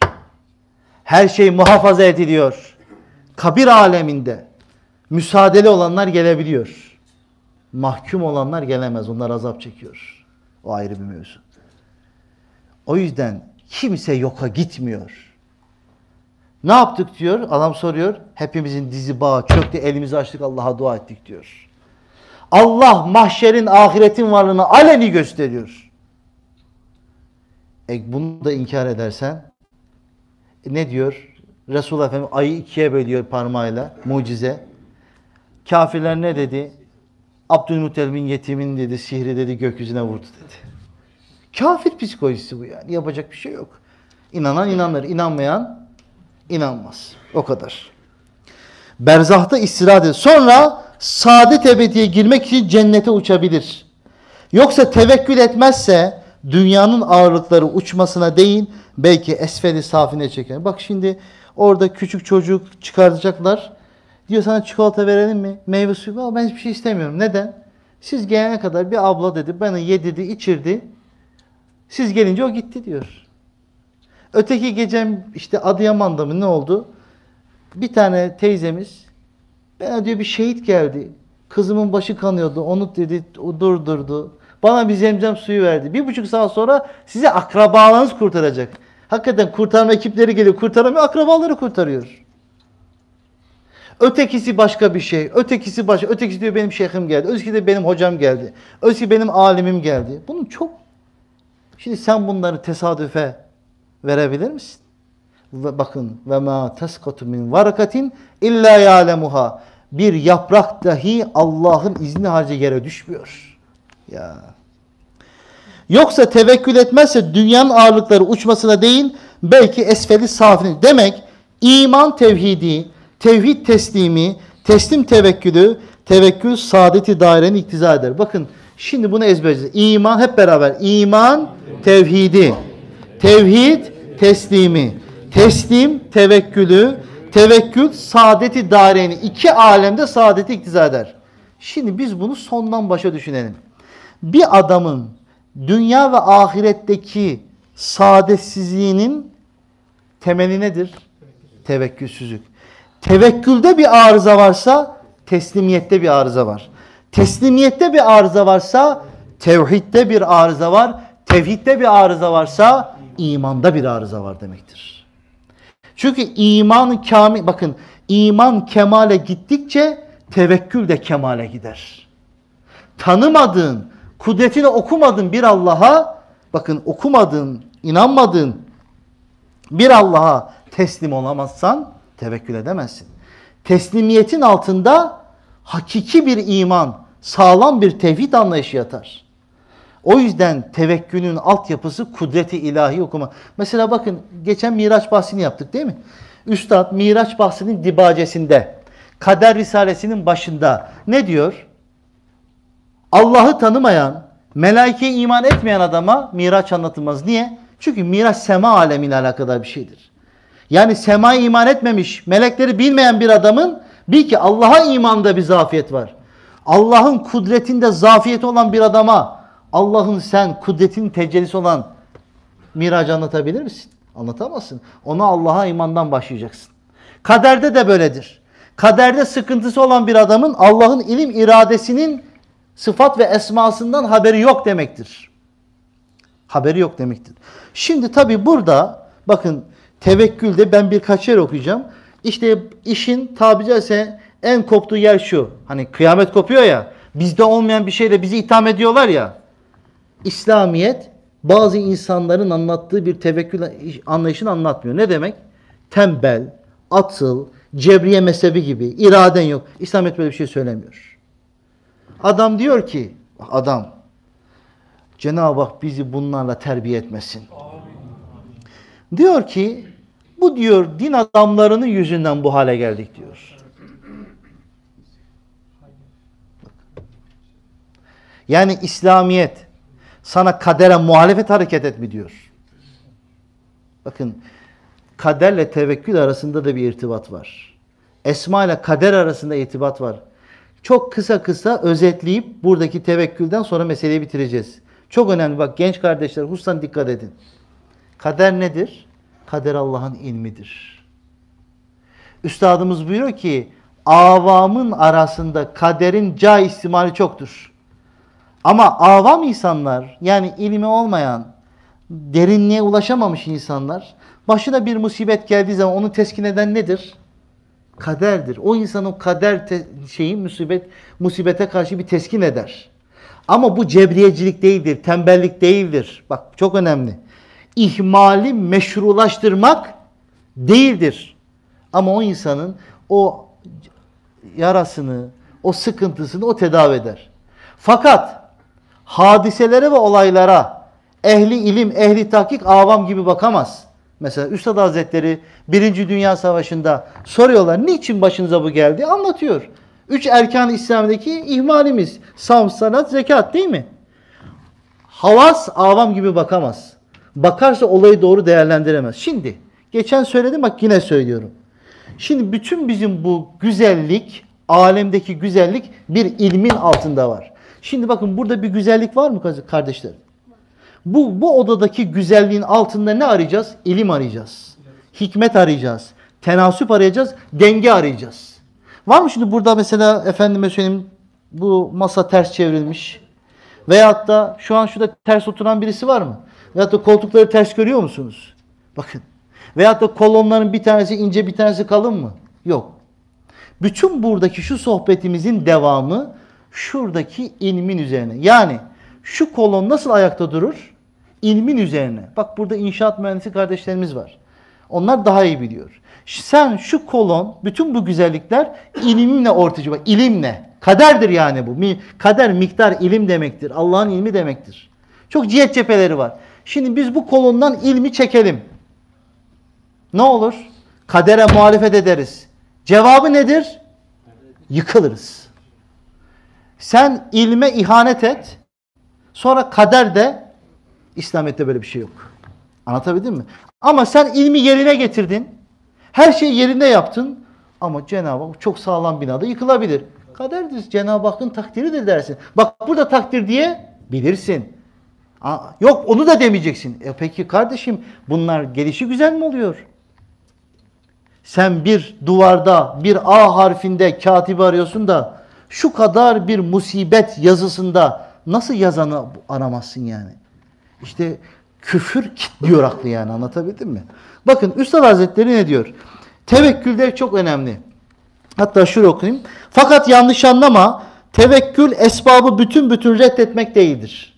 Her şey muhafaza ediliyor. Kabir aleminde müsaadeli olanlar gelebiliyor. Mahkum olanlar gelemez. Onlar azap çekiyor. O ayrı bir mevzu. O yüzden kimse yoka gitmiyor. Ne yaptık diyor. Adam soruyor. Hepimizin dizi bağı çöktü. Elimizi açtık Allah'a dua ettik diyor. Allah mahşerin ahiretin varlığını aleni gösteriyor. E bunu da inkar edersen e, ne diyor? Resul Efendimiz ayı ikiye bölüyor parmağıyla mucize. Kafirler ne dedi? Abdülmuttalib'in yetimin dedi, sihri dedi, gökyüzüne vurdu dedi. Kafir psikolojisi bu yani. Yapacak bir şey yok. İnanan inanır, inanmayan inanmaz. O kadar. Berzahta istirahat eder. Sonra saadet ebediye girmek için cennete uçabilir. Yoksa tevekkül etmezse dünyanın ağırlıkları uçmasına değin belki esferi safine çeker. Bak şimdi orada küçük çocuk çıkartacaklar. Diyor sana çikolata verelim mi? Meyve suyu mu? Ben hiçbir şey istemiyorum. Neden? Siz gelene kadar bir abla dedi, bana yedirdi, içirdi. Siz gelince o gitti diyor. Öteki gecem işte Adıyaman'da mı ne oldu? Bir tane teyzemiz, bana diyor bir şehit geldi. Kızımın başı kanıyordu, onu dedi, durdurdu. Bana bir zemzem suyu verdi. Bir buçuk saat sonra size akrabalarınız kurtaracak. Hakikaten kurtarma ekipleri geliyor, kurtaramıyor, akrabaları kurtarıyor. Ötekisi başka bir şey. Ötekisi başka. Ötekisi diyor benim şeyhim geldi. Ötekisi de benim hocam geldi. Ötekisi benim alimim geldi. Bunun çok... Şimdi sen bunları tesadüfe verebilir misin? Ve bakın ve ma taskatu min varakatin illa ya'lemuha. Bir yaprak dahi Allah'ın izni harcı yere düşmüyor. Ya. Yoksa tevekkül etmezse dünyanın ağırlıkları uçmasına değil belki esfeli safini. Demek iman tevhidi Tevhid teslimi, teslim tevekkülü, tevekkül saadeti daireni iktiza eder. Bakın şimdi bunu ezberleyeceğiz. İman hep beraber. İman tevhidi. Tevhid teslimi. Teslim tevekkülü. Tevekkül saadeti daireni. iki alemde saadeti iktiza eder. Şimdi biz bunu sondan başa düşünelim. Bir adamın dünya ve ahiretteki saadetsizliğinin temeli nedir? Tevekkülsüzlük. Tevekkülde bir arıza varsa teslimiyette bir arıza var. Teslimiyette bir arıza varsa tevhidde bir arıza var. Tevhidde bir arıza varsa imanda bir arıza var demektir. Çünkü iman kamil bakın iman kemale gittikçe tevekkül de kemale gider. Tanımadığın, kudretini okumadığın bir Allah'a bakın okumadığın, inanmadığın bir Allah'a teslim olamazsan tevekkül edemezsin. Teslimiyetin altında hakiki bir iman, sağlam bir tevhid anlayışı yatar. O yüzden tevekkülün altyapısı kudreti ilahi okuma. Mesela bakın geçen Miraç bahsini yaptık değil mi? Üstad Miraç bahsinin dibacesinde, Kader Risalesi'nin başında ne diyor? Allah'ı tanımayan, melaikeye iman etmeyen adama Miraç anlatılmaz. Niye? Çünkü Miraç sema alemiyle alakadar bir şeydir. Yani semaya iman etmemiş, melekleri bilmeyen bir adamın bil ki Allah'a imanda bir zafiyet var. Allah'ın kudretinde zafiyeti olan bir adama Allah'ın sen kudretin tecellisi olan miracı anlatabilir misin? Anlatamazsın. Ona Allah'a imandan başlayacaksın. Kaderde de böyledir. Kaderde sıkıntısı olan bir adamın Allah'ın ilim iradesinin sıfat ve esmasından haberi yok demektir. Haberi yok demektir. Şimdi tabi burada bakın Tevekkülde ben birkaç yer okuyacağım. İşte işin tabiri caizse en koptuğu yer şu. Hani kıyamet kopuyor ya. Bizde olmayan bir şeyle bizi itham ediyorlar ya. İslamiyet bazı insanların anlattığı bir tevekkül anlayışını anlatmıyor. Ne demek? Tembel, atıl, cebriye mezhebi gibi iraden yok. İslamiyet böyle bir şey söylemiyor. Adam diyor ki adam Cenab-ı Hak bizi bunlarla terbiye etmesin. Diyor ki bu diyor din adamlarının yüzünden bu hale geldik diyor. Yani İslamiyet sana kadere muhalefet hareket etmi diyor. Bakın kaderle tevekkül arasında da bir irtibat var. Esma ile kader arasında irtibat var. Çok kısa kısa özetleyip buradaki tevekkülden sonra meseleyi bitireceğiz. Çok önemli bak genç kardeşler hususan dikkat edin. Kader nedir? Kader Allah'ın ilmidir. Üstadımız buyuruyor ki avamın arasında kaderin ca istimali çoktur. Ama avam insanlar yani ilmi olmayan, derinliğe ulaşamamış insanlar başına bir musibet geldiği zaman onu teskin eden nedir? Kaderdir. O insanın kader şeyi musibet musibete karşı bir teskin eder. Ama bu cebriyecilik değildir, tembellik değildir. Bak çok önemli ihmali meşrulaştırmak değildir. Ama o insanın o yarasını, o sıkıntısını o tedavi eder. Fakat hadiselere ve olaylara ehli ilim, ehli tahkik, avam gibi bakamaz. Mesela Üstad Hazretleri Birinci Dünya Savaşı'nda soruyorlar niçin başınıza bu geldi anlatıyor. Üç erkan İslam'daki ihmalimiz. Sam, sanat, zekat değil mi? Havas avam gibi bakamaz bakarsa olayı doğru değerlendiremez. Şimdi geçen söyledim bak yine söylüyorum. Şimdi bütün bizim bu güzellik, alemdeki güzellik bir ilmin altında var. Şimdi bakın burada bir güzellik var mı kardeşlerim? Bu, bu odadaki güzelliğin altında ne arayacağız? İlim arayacağız. Hikmet arayacağız. Tenasüp arayacağız. Denge arayacağız. Var mı şimdi burada mesela efendime söyleyeyim bu masa ters çevrilmiş. Veyahut da şu an şurada ters oturan birisi var mı? Veyahut da koltukları ters görüyor musunuz? Bakın. Veyahut da kolonların bir tanesi ince bir tanesi kalın mı? Yok. Bütün buradaki şu sohbetimizin devamı şuradaki ilmin üzerine. Yani şu kolon nasıl ayakta durur? İlmin üzerine. Bak burada inşaat mühendisi kardeşlerimiz var. Onlar daha iyi biliyor. Sen şu kolon, bütün bu güzellikler ilimle ortaya Bak İlimle. Kaderdir yani bu. Kader, miktar, ilim demektir. Allah'ın ilmi demektir. Çok cihet cepheleri var. Şimdi biz bu kolundan ilmi çekelim. Ne olur? Kadere muhalefet ederiz. Cevabı nedir? Yıkılırız. Sen ilme ihanet et. Sonra kader de İslamiyet'te böyle bir şey yok. Anlatabildim mi? Ama sen ilmi yerine getirdin. Her şeyi yerinde yaptın. Ama Cenab-ı Hak çok sağlam binada yıkılabilir. Kaderdir. Cenab-ı Hakk'ın takdiridir dersin. Bak burada takdir diye bilirsin. Aa, yok onu da demeyeceksin. E peki kardeşim bunlar gelişi güzel mi oluyor? Sen bir duvarda bir A harfinde katibi arıyorsun da şu kadar bir musibet yazısında nasıl yazanı aramazsın yani? İşte küfür kilitliyor aklı yani anlatabildim mi? Bakın Üstad Hazretleri ne diyor? Tevekkül de çok önemli. Hatta şöyle okuyayım. Fakat yanlış anlama tevekkül esbabı bütün bütün reddetmek değildir.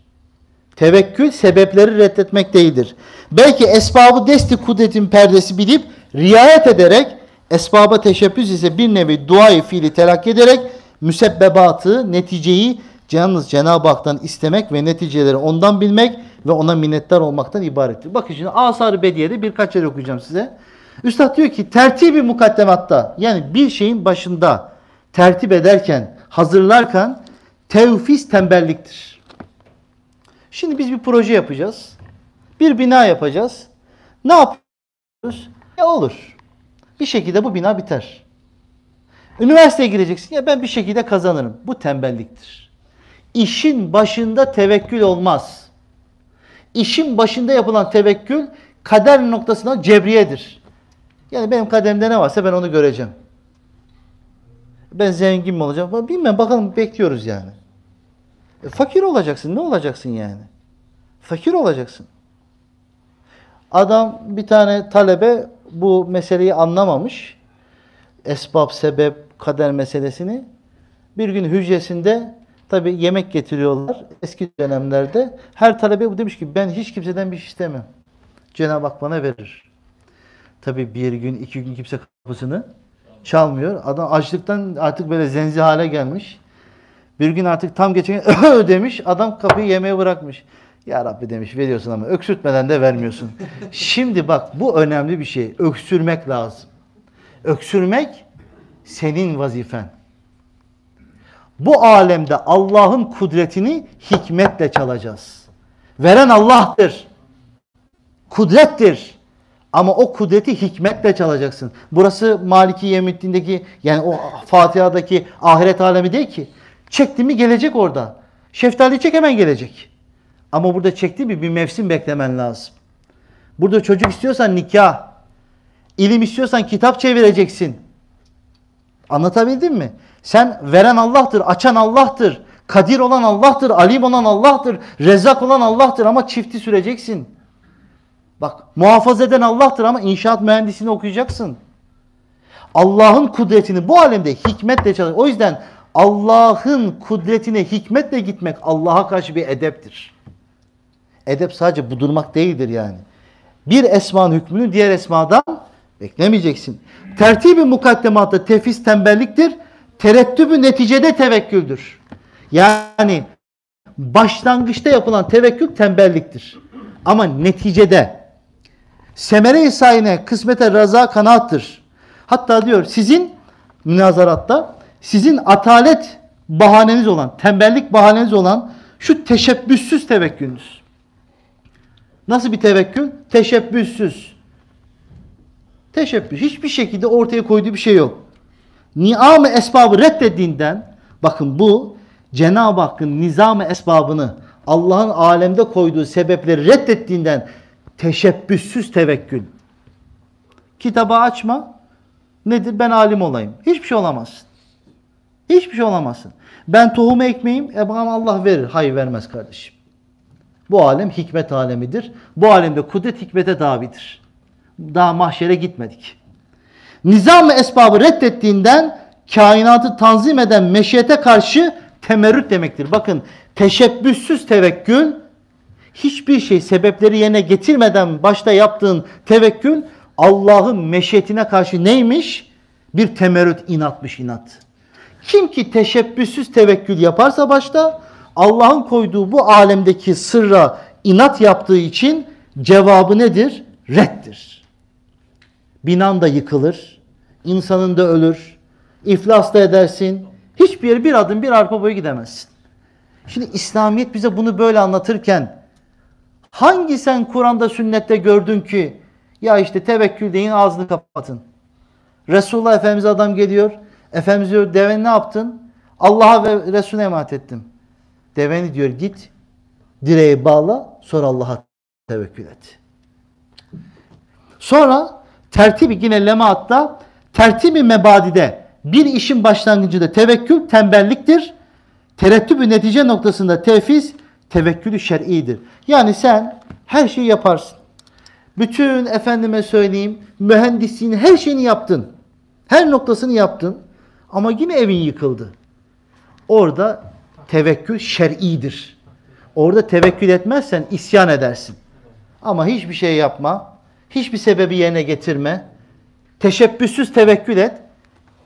Tevekkül sebepleri reddetmek değildir. Belki esbabı desti kudretin perdesi bilip riayet ederek esbaba teşebbüs ise bir nevi duayı fiili telakki ederek müsebbebatı, neticeyi yalnız Cenab-ı Hak'tan istemek ve neticeleri ondan bilmek ve ona minnettar olmaktan ibarettir. Bakın şimdi Asar-ı Bediye'de birkaç yer okuyacağım size. Üstad diyor ki tertibi mukaddematta yani bir şeyin başında tertip ederken, hazırlarken tevfis tembelliktir. Şimdi biz bir proje yapacağız. Bir bina yapacağız. Ne yapıyoruz? Ya olur. Bir şekilde bu bina biter. Üniversiteye gireceksin ya ben bir şekilde kazanırım. Bu tembelliktir. İşin başında tevekkül olmaz. İşin başında yapılan tevekkül kader noktasına cebriyedir. Yani benim kademde ne varsa ben onu göreceğim. Ben zengin mi olacağım? Bilmem bakalım bekliyoruz yani. E, fakir olacaksın. Ne olacaksın yani? Fakir olacaksın. Adam bir tane talebe bu meseleyi anlamamış. Esbab, sebep, kader meselesini. Bir gün hücresinde tabi yemek getiriyorlar eski dönemlerde. Her talebe bu demiş ki ben hiç kimseden bir şey istemem. Cenab-ı Hak bana verir. Tabi bir gün iki gün kimse kapısını çalmıyor. Adam açlıktan artık böyle zenzi hale gelmiş. Bir gün artık tam geçen demiş adam kapıyı yemeye bırakmış. Ya Rabbi demiş veriyorsun ama öksürtmeden de vermiyorsun. Şimdi bak bu önemli bir şey. Öksürmek lazım. Öksürmek senin vazifen. Bu alemde Allah'ın kudretini hikmetle çalacağız. Veren Allah'tır. Kudrettir. Ama o kudreti hikmetle çalacaksın. Burası Maliki Yemiddin'deki yani o Fatiha'daki ahiret alemi değil ki. Çekti mi gelecek orada. Şeftali çek hemen gelecek. Ama burada çekti mi bir mevsim beklemen lazım. Burada çocuk istiyorsan nikah, ilim istiyorsan kitap çevireceksin. Anlatabildim mi? Sen veren Allah'tır, açan Allah'tır, kadir olan Allah'tır, alim olan Allah'tır, rezzak olan Allah'tır ama çifti süreceksin. Bak muhafaza eden Allah'tır ama inşaat mühendisini okuyacaksın. Allah'ın kudretini bu alemde hikmetle çalış. O yüzden Allah'ın kudretine hikmetle gitmek Allah'a karşı bir edeptir. Edep sadece budurmak değildir yani. Bir esmanın hükmünü diğer esmadan beklemeyeceksin. Tertibi mukaddematta tefis tembelliktir. Terettübü neticede tevekküldür. Yani başlangıçta yapılan tevekkül tembelliktir. Ama neticede semere-i sayine, kısmete, raza kanaattır. Hatta diyor sizin münazaratta sizin atalet bahaneniz olan, tembellik bahaneniz olan şu teşebbüssüz tevekkülünüz. Nasıl bir tevekkül? Teşebbüssüz. Teşebbüs. Hiçbir şekilde ortaya koyduğu bir şey yok. Niam-ı esbabı reddettiğinden bakın bu Cenab-ı Hakk'ın nizam-ı esbabını Allah'ın alemde koyduğu sebepleri reddettiğinden teşebbüssüz tevekkül. Kitabı açma. Nedir? Ben alim olayım. Hiçbir şey olamazsın. Hiçbir şey olamazsın. Ben tohumu ekmeyim, e bana Allah verir. Hayır vermez kardeşim. Bu alem hikmet alemidir. Bu alemde kudret hikmete tabidir. Daha mahşere gitmedik. Nizam ve esbabı reddettiğinden kainatı tanzim eden meşiyete karşı temerrüt demektir. Bakın teşebbüssüz tevekkül hiçbir şey sebepleri yerine getirmeden başta yaptığın tevekkül Allah'ın meşiyetine karşı neymiş? Bir temerrüt inatmış inat. Kim ki teşebbüssüz tevekkül yaparsa başta Allah'ın koyduğu bu alemdeki sırra inat yaptığı için cevabı nedir? Reddir. Binan da yıkılır, insanın da ölür, iflas da edersin. Hiçbir yere bir adım bir arpa boyu gidemezsin. Şimdi İslamiyet bize bunu böyle anlatırken hangi sen Kur'an'da sünnette gördün ki ya işte tevekkül deyin ağzını kapatın. Resulullah Efendimiz adam geliyor Efendimiz diyor deveni ne yaptın? Allah'a ve Resulüne emanet ettim. Deveni diyor git direği bağla sonra Allah'a tevekkül et. Sonra tertibi yine lemaatta tertibi mebadide bir işin başlangıcında tevekkül tembelliktir. Terettübü netice noktasında tevfiz tevekkülü şer'idir. Yani sen her şeyi yaparsın. Bütün efendime söyleyeyim mühendisliğin her şeyini yaptın. Her noktasını yaptın. Ama yine evin yıkıldı. Orada tevekkül şer'idir. Orada tevekkül etmezsen isyan edersin. Ama hiçbir şey yapma. Hiçbir sebebi yerine getirme. Teşebbüssüz tevekkül et.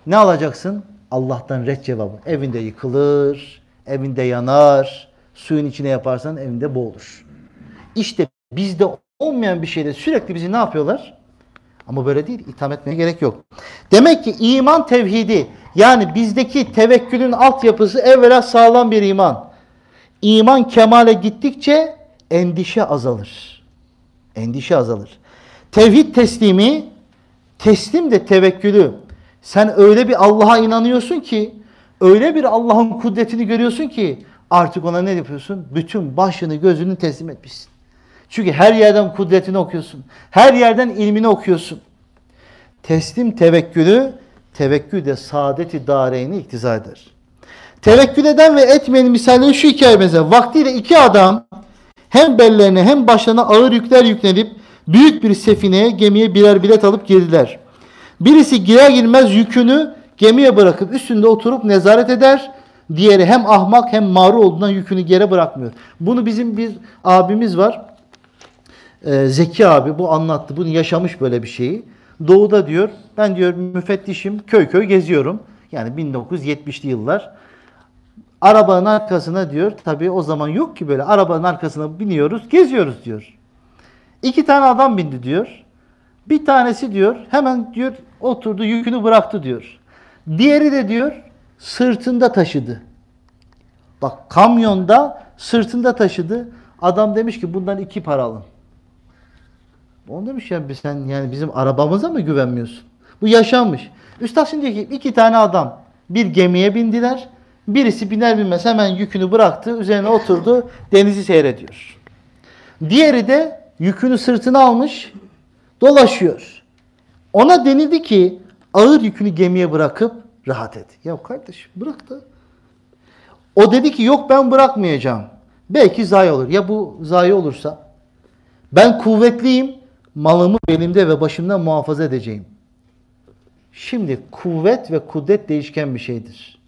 Ne alacaksın? Allah'tan ret cevabı. Evinde yıkılır, evinde yanar, suyun içine yaparsan evinde boğulur. İşte bizde olmayan bir şeyde sürekli bizi ne yapıyorlar? Ama böyle değil. İtham etmeye gerek yok. Demek ki iman tevhidi yani bizdeki tevekkülün altyapısı evvela sağlam bir iman. İman kemale gittikçe endişe azalır. Endişe azalır. Tevhid teslimi, teslim de tevekkülü. Sen öyle bir Allah'a inanıyorsun ki, öyle bir Allah'ın kudretini görüyorsun ki artık ona ne yapıyorsun? Bütün başını gözünü teslim etmişsin. Çünkü her yerden kudretini okuyorsun. Her yerden ilmini okuyorsun. Teslim tevekkülü tevekkül de saadet-i dareyni iktiza eder. Tevekkül eden ve etmeyenin misalleri şu hikayemize. Vaktiyle iki adam hem bellerine hem başlarına ağır yükler yüklenip büyük bir sefineye gemiye birer bilet alıp girdiler. Birisi girer girmez yükünü gemiye bırakıp üstünde oturup nezaret eder. Diğeri hem ahmak hem mağru olduğundan yükünü geri bırakmıyor. Bunu bizim bir abimiz var. Ee, Zeki abi bu anlattı. Bunu yaşamış böyle bir şeyi. Doğu'da diyor ben diyor müfettişim köy köy geziyorum. Yani 1970'li yıllar. Arabanın arkasına diyor tabi o zaman yok ki böyle arabanın arkasına biniyoruz geziyoruz diyor. İki tane adam bindi diyor. Bir tanesi diyor hemen diyor oturdu yükünü bıraktı diyor. Diğeri de diyor sırtında taşıdı. Bak kamyonda sırtında taşıdı. Adam demiş ki bundan iki para alın. Onu demiş ya sen yani bizim arabamıza mı güvenmiyorsun? Bu yaşanmış. Üstad şimdi diyor ki iki tane adam bir gemiye bindiler. Birisi biner binmez hemen yükünü bıraktı. Üzerine oturdu. Denizi seyrediyor. Diğeri de yükünü sırtına almış. Dolaşıyor. Ona denildi ki ağır yükünü gemiye bırakıp rahat et. Ya kardeş bırak da. O dedi ki yok ben bırakmayacağım. Belki zayi olur. Ya bu zayi olursa? Ben kuvvetliyim malımı belimde ve başımda muhafaza edeceğim. Şimdi kuvvet ve kudret değişken bir şeydir.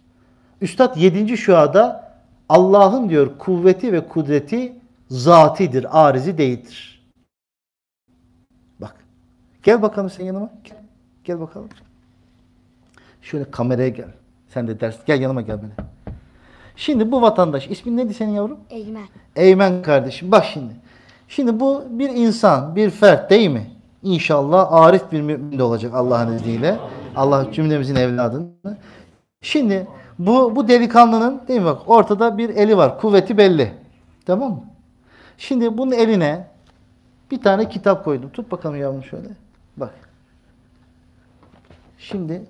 Üstad 7. şuada Allah'ın diyor kuvveti ve kudreti zatidir, arizi değildir. Bak. Gel bakalım sen yanıma. Gel, gel bakalım. Şöyle kameraya gel. Sen de ders. Gel yanıma gel bana. Şimdi bu vatandaş ismin neydi senin yavrum? Eymen. Eymen kardeşim. Bak şimdi. Şimdi bu bir insan, bir fert değil mi? İnşallah arif bir mümin de olacak Allah'ın izniyle. Allah cümlemizin evladını. Şimdi bu, bu delikanlının değil mi bak ortada bir eli var. Kuvveti belli. Tamam mı? Şimdi bunun eline bir tane kitap koydum. Tut bakalım yavrum şöyle. Bak. Şimdi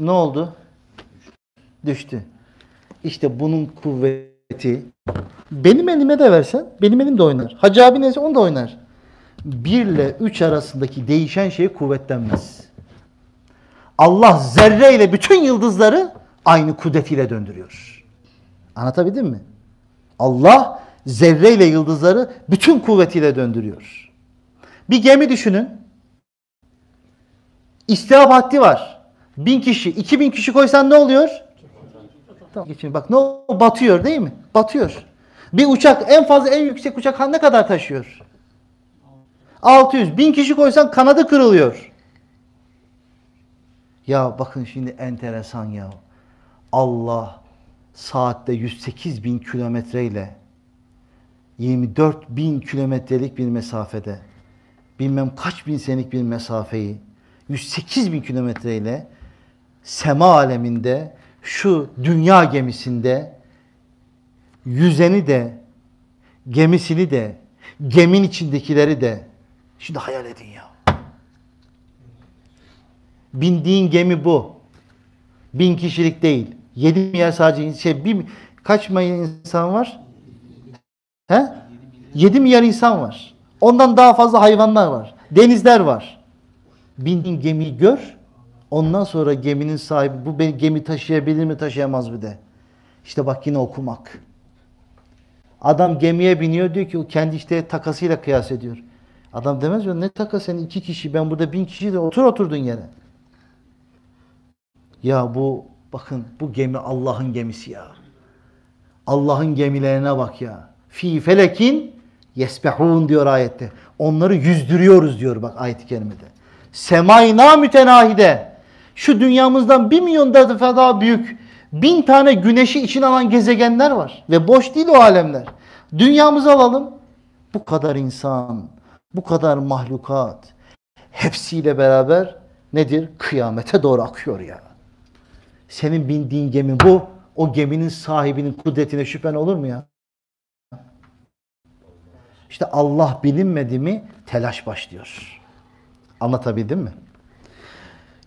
ne oldu? Düştü. İşte bunun kuvveti eti. Benim elime de versen benim elim de oynar. Hacı abi neyse onu da oynar. 1 ile 3 arasındaki değişen şeye kuvvetlenmez. Allah zerreyle bütün yıldızları aynı kudretiyle döndürüyor. Anlatabildim mi? Allah zerreyle yıldızları bütün kuvvetiyle döndürüyor. Bir gemi düşünün. İstihap haddi var. Bin kişi, iki bin kişi koysan ne oluyor? Tamam. Geçin. Bak ne no, batıyor değil mi? Batıyor. Bir uçak en fazla en yüksek uçak ne kadar taşıyor? 600. Bin kişi koysan kanadı kırılıyor. Ya bakın şimdi enteresan ya. Allah saatte 108 bin kilometreyle 24 bin kilometrelik bir mesafede bilmem kaç bin senelik bir mesafeyi 108 bin kilometreyle sema aleminde şu dünya gemisinde yüzeni de, gemisini de, gemin içindekileri de şimdi hayal edin ya. Bindiğin gemi bu. Bin kişilik değil. Yedi milyar sadece şey bir kaç milyar insan var? He? Yedi milyar insan var. Ondan daha fazla hayvanlar var. Denizler var. Bindiğin gemiyi gör. Ondan sonra geminin sahibi bu gemi taşıyabilir mi taşıyamaz mı de. İşte bak yine okumak. Adam gemiye biniyor diyor ki o kendi işte takasıyla kıyas ediyor. Adam demez mi ne takas sen iki kişi ben burada bin kişi de otur oturdun yere. Ya bu bakın bu gemi Allah'ın gemisi ya. Allah'ın gemilerine bak ya. Fi felekin yesbehun diyor ayette. Onları yüzdürüyoruz diyor bak ayet-i kerimede. Semayna mütenahide şu dünyamızdan bir milyon defa daha büyük bin tane güneşi içine alan gezegenler var. Ve boş değil o alemler. Dünyamızı alalım. Bu kadar insan, bu kadar mahlukat hepsiyle beraber nedir? Kıyamete doğru akıyor ya. Senin bindiğin gemi bu. O geminin sahibinin kudretine şüphen olur mu ya? İşte Allah bilinmedi mi telaş başlıyor. Anlatabildim mi?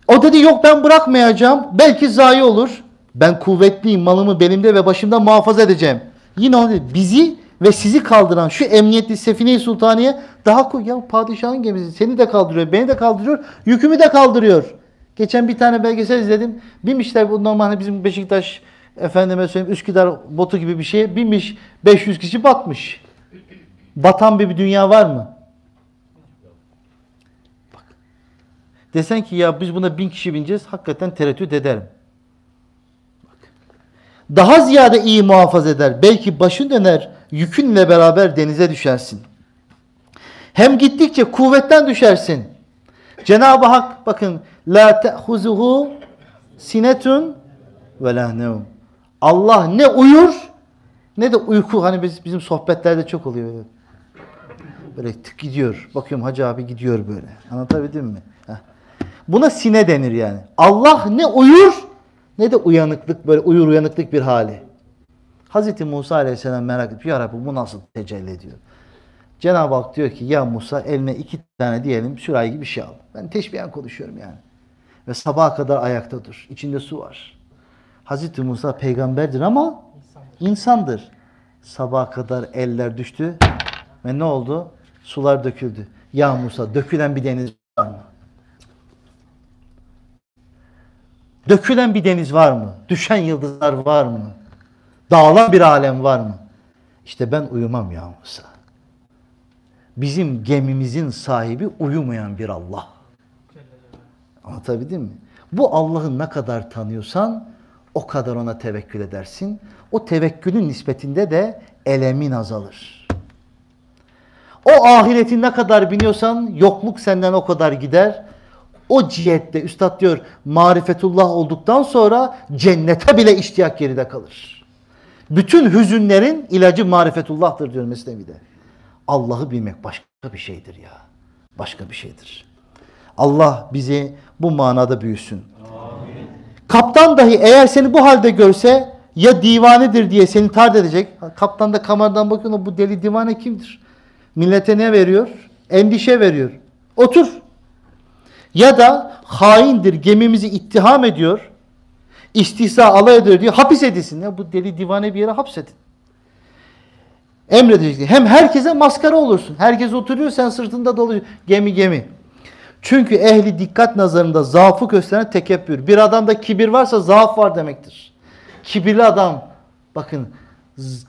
O dedi yok ben bırakmayacağım. Belki zayi olur. Ben kuvvetliyim malımı benimde ve başımda muhafaza edeceğim. Yine o dedi bizi ve sizi kaldıran şu emniyetli Sefine-i Sultaniye daha koy. Ya padişahın gemisi seni de kaldırıyor, beni de kaldırıyor, yükümü de kaldırıyor. Geçen bir tane belgesel izledim. Binmişler bu normalde hani bizim Beşiktaş efendime söyleyeyim Üsküdar botu gibi bir şeye binmiş 500 kişi batmış. Batan bir dünya var mı? Desen ki ya biz buna bin kişi bineceğiz. Hakikaten tereddüt ederim. Daha ziyade iyi muhafaza eder. Belki başın döner, yükünle beraber denize düşersin. Hem gittikçe kuvvetten düşersin. Cenab-ı Hak bakın la te'huzuhu sinetun ve la nevm. Allah ne uyur ne de uyku. Hani biz, bizim sohbetlerde çok oluyor. Böyle, tık gidiyor. Bakıyorum hacı abi gidiyor böyle. Anlatabildim mi? Buna sine denir yani. Allah ne uyur ne de uyanıklık böyle uyur uyanıklık bir hali. Hazreti Musa Aleyhisselam merak ediyor. Ya Rabbi bu nasıl tecelli ediyor? Cenab-ı Hak diyor ki ya Musa eline iki tane diyelim sürahi gibi şey al. Ben teşbihen konuşuyorum yani. Ve sabaha kadar ayakta dur. İçinde su var. Hazreti Musa peygamberdir ama insandır. insandır. Sabaha kadar eller düştü ve ne oldu? Sular döküldü. Ya Musa dökülen bir deniz var mı? Dökülen bir deniz var mı? Düşen yıldızlar var mı? Dağılan bir alem var mı? İşte ben uyumam ya Musa. Bizim gemimizin sahibi uyumayan bir Allah. Anlatabildim mi? Bu Allah'ı ne kadar tanıyorsan o kadar ona tevekkül edersin. O tevekkülün nispetinde de elemin azalır. O ahireti ne kadar biniyorsan, yokluk senden o kadar gider. O cihette üstad diyor marifetullah olduktan sonra cennete bile iştiyak geride kalır. Bütün hüzünlerin ilacı marifetullah'tır diyor Mesnevi'de. Allah'ı bilmek başka bir şeydir ya. Başka bir şeydir. Allah bizi bu manada büyüsün. Amin. Kaptan dahi eğer seni bu halde görse ya divanedir diye seni tard edecek. Kaptan da kamerdan bakıyor bu deli divane kimdir? Millete ne veriyor? Endişe veriyor. Otur. Ya da haindir gemimizi ittiham ediyor. İstihza alay ediyor diyor. Hapis edilsin. Ya bu deli divane bir yere hapsedin. Emredeceksin. Hem herkese maskara olursun. Herkes oturuyor sen sırtında dolu gemi gemi. Çünkü ehli dikkat nazarında zaafı gösteren tekebbür. Bir adamda kibir varsa zaaf var demektir. Kibirli adam bakın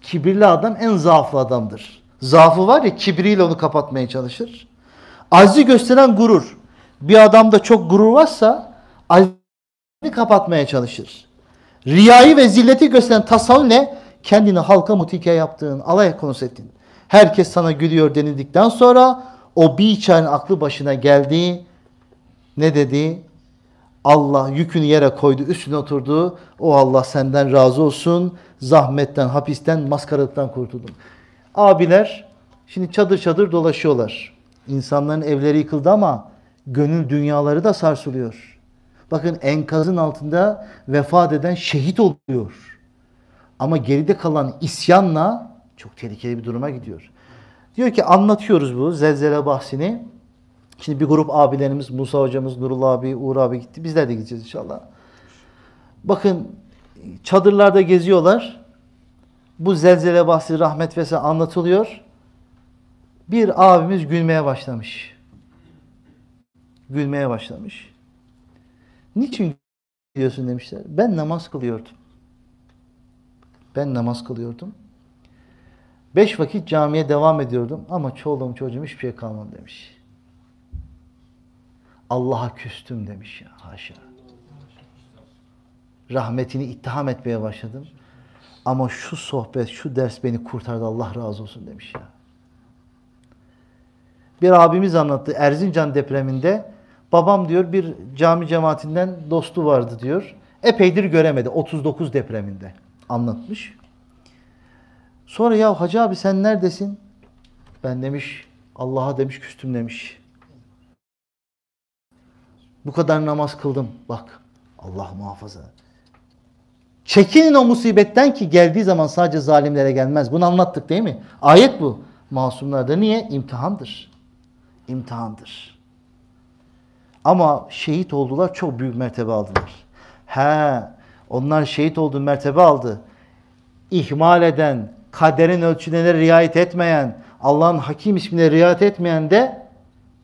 kibirli adam en zaaflı adamdır. Zaafı var ya kibriyle onu kapatmaya çalışır. Azzi gösteren gurur bir adamda çok gurur varsa aczini kapatmaya çalışır. Riyayı ve zilleti gösteren ne? kendini halka mutike yaptığın, alay konusu ettin. Herkes sana gülüyor denildikten sonra o bir çayın aklı başına geldi. Ne dedi? Allah yükünü yere koydu, üstüne oturdu. O Allah senden razı olsun. Zahmetten, hapisten, maskaralıktan kurtuldum. Abiler şimdi çadır çadır dolaşıyorlar. İnsanların evleri yıkıldı ama gönül dünyaları da sarsılıyor. Bakın enkazın altında vefat eden şehit oluyor. Ama geride kalan isyanla çok tehlikeli bir duruma gidiyor. Diyor ki anlatıyoruz bu zelzele bahsini. Şimdi bir grup abilerimiz, Musa hocamız, Nurullah abi, Uğur abi gitti. Bizler de gideceğiz inşallah. Bakın çadırlarda geziyorlar. Bu zelzele bahsi rahmet vese anlatılıyor. Bir abimiz gülmeye başlamış gülmeye başlamış. Niçin gülüyorsun demişler. Ben namaz kılıyordum. Ben namaz kılıyordum. Beş vakit camiye devam ediyordum ama çoluğum çocuğum hiçbir şey kalmadı demiş. Allah'a küstüm demiş ya haşa. Rahmetini ittiham etmeye başladım. Ama şu sohbet, şu ders beni kurtardı Allah razı olsun demiş ya. Bir abimiz anlattı Erzincan depreminde Babam diyor bir cami cemaatinden dostu vardı diyor. Epeydir göremedi 39 depreminde anlatmış. Sonra ya hacı abi sen neredesin? Ben demiş Allah'a demiş küstüm demiş. Bu kadar namaz kıldım. Bak Allah muhafaza. Çekinin o musibetten ki geldiği zaman sadece zalimlere gelmez. Bunu anlattık değil mi? Ayet bu. Masumlarda niye? İmtihandır. İmtihandır. Ama şehit oldular çok büyük mertebe aldılar. He onlar şehit oldu mertebe aldı. İhmal eden, kaderin ölçülerine riayet etmeyen, Allah'ın hakim ismine riayet etmeyen de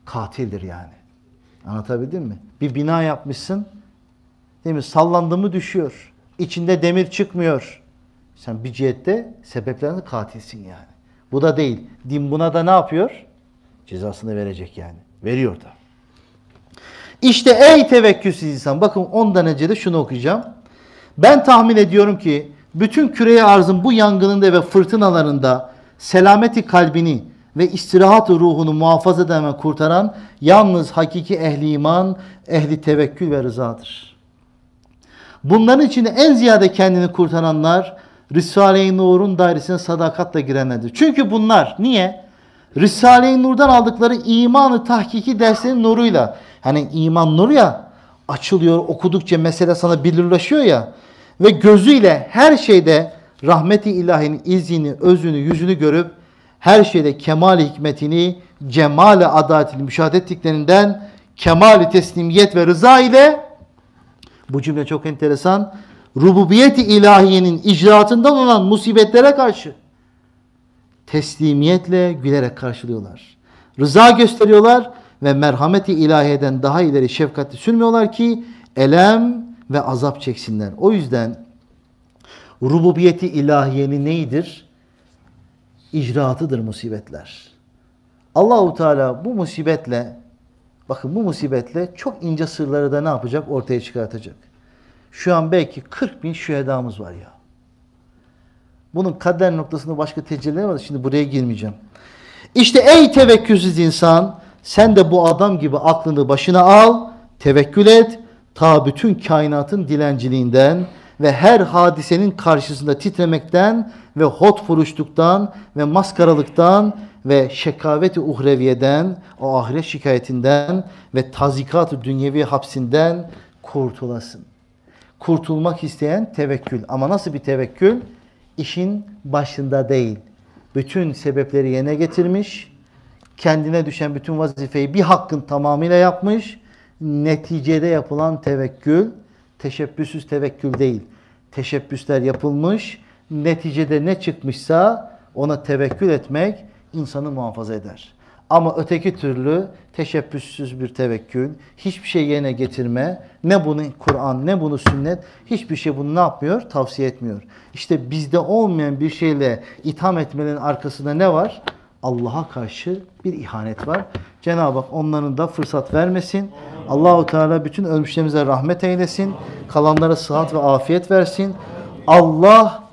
katildir yani. Anlatabildim mi? Bir bina yapmışsın. Değil mi? Sallandı mı düşüyor. İçinde demir çıkmıyor. Sen bir cihette sebeplerini katilsin yani. Bu da değil. Din buna da ne yapıyor? Cezasını verecek yani. Veriyor da. İşte ey tevekkülsüz insan. Bakın ondan önce de şunu okuyacağım. Ben tahmin ediyorum ki bütün küreye arzın bu yangınında ve fırtınalarında selameti kalbini ve istirahat ruhunu muhafaza eden ve kurtaran yalnız hakiki ehli iman, ehli tevekkül ve rızadır. Bunların içinde en ziyade kendini kurtaranlar Risale-i Nur'un dairesine sadakatle girenlerdir. Çünkü bunlar niye? Risale-i Nur'dan aldıkları imanı tahkiki dersinin nuruyla. Hani iman nuru ya açılıyor okudukça mesele sana belirleşiyor ya. Ve gözüyle her şeyde rahmeti ilahinin izini, özünü, yüzünü görüp her şeyde kemal hikmetini, cemale adaletini müşahede ettiklerinden kemali teslimiyet ve rıza ile bu cümle çok enteresan. Rububiyeti ilahiyenin icraatından olan musibetlere karşı teslimiyetle gülerek karşılıyorlar. Rıza gösteriyorlar ve merhameti ilahiyeden daha ileri şefkatli sürmüyorlar ki elem ve azap çeksinler. O yüzden rububiyeti ilahiyeni neydir? İcraatıdır musibetler. Allahu Teala bu musibetle bakın bu musibetle çok ince sırları da ne yapacak? Ortaya çıkartacak. Şu an belki 40 bin şühedamız var ya. Bunun kader noktasında başka tecelliler var. Şimdi buraya girmeyeceğim. İşte ey tevekkülsüz insan sen de bu adam gibi aklını başına al, tevekkül et. Ta bütün kainatın dilenciliğinden ve her hadisenin karşısında titremekten ve hot furuşluktan ve maskaralıktan ve şekaveti uhreviyeden, o ahiret şikayetinden ve tazikat-ı dünyevi hapsinden kurtulasın. Kurtulmak isteyen tevekkül. Ama nasıl bir tevekkül? işin başında değil. Bütün sebepleri yerine getirmiş, kendine düşen bütün vazifeyi bir hakkın tamamıyla yapmış, neticede yapılan tevekkül, teşebbüsüz tevekkül değil. Teşebbüsler yapılmış, neticede ne çıkmışsa ona tevekkül etmek insanı muhafaza eder.'' Ama öteki türlü teşebbüssüz bir tevekkül, hiçbir şey yerine getirme, ne bunu Kur'an ne bunu sünnet, hiçbir şey bunu ne yapmıyor? Tavsiye etmiyor. İşte bizde olmayan bir şeyle itham etmenin arkasında ne var? Allah'a karşı bir ihanet var. Cenab-ı Hak onların da fırsat vermesin. Allahu Teala bütün ölmüşlerimize rahmet eylesin. Kalanlara sıhhat ve afiyet versin. Allah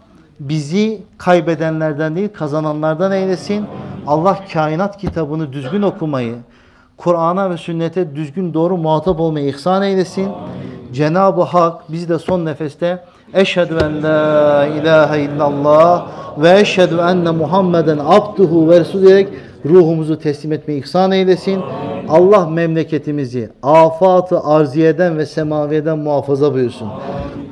bizi kaybedenlerden değil kazananlardan eylesin. Allah kainat kitabını düzgün okumayı, Kur'an'a ve sünnete düzgün doğru muhatap olmayı ihsan eylesin. Cenab-ı Hak bizi de son nefeste Eşhedü en la ilahe illallah ve eşhedü enne Muhammeden abduhu ve resul diyerek ruhumuzu teslim etmeyi ihsan eylesin. Allah memleketimizi afat arziyeden ve semaviyeden muhafaza buyursun.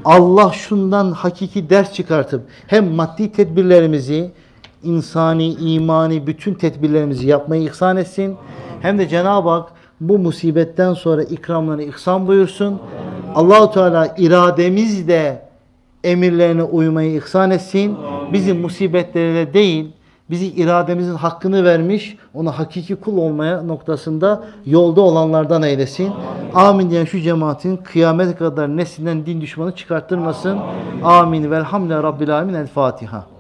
Allah şundan hakiki ders çıkartıp hem maddi tedbirlerimizi insani, imani bütün tedbirlerimizi yapmayı ihsan etsin. Hem de Cenab-ı Hak bu musibetten sonra ikramlarını ihsan buyursun. Allahu Teala irademizle emirlerine uymayı ihsan etsin. Bizi musibetlerine değil, bizi irademizin hakkını vermiş, ona hakiki kul olmaya noktasında yolda olanlardan eylesin. Amin diyen şu cemaatin kıyamet kadar neslinden din düşmanı çıkarttırmasın. Amin. Velhamdülillahi Rabbil Alemin. El Fatiha.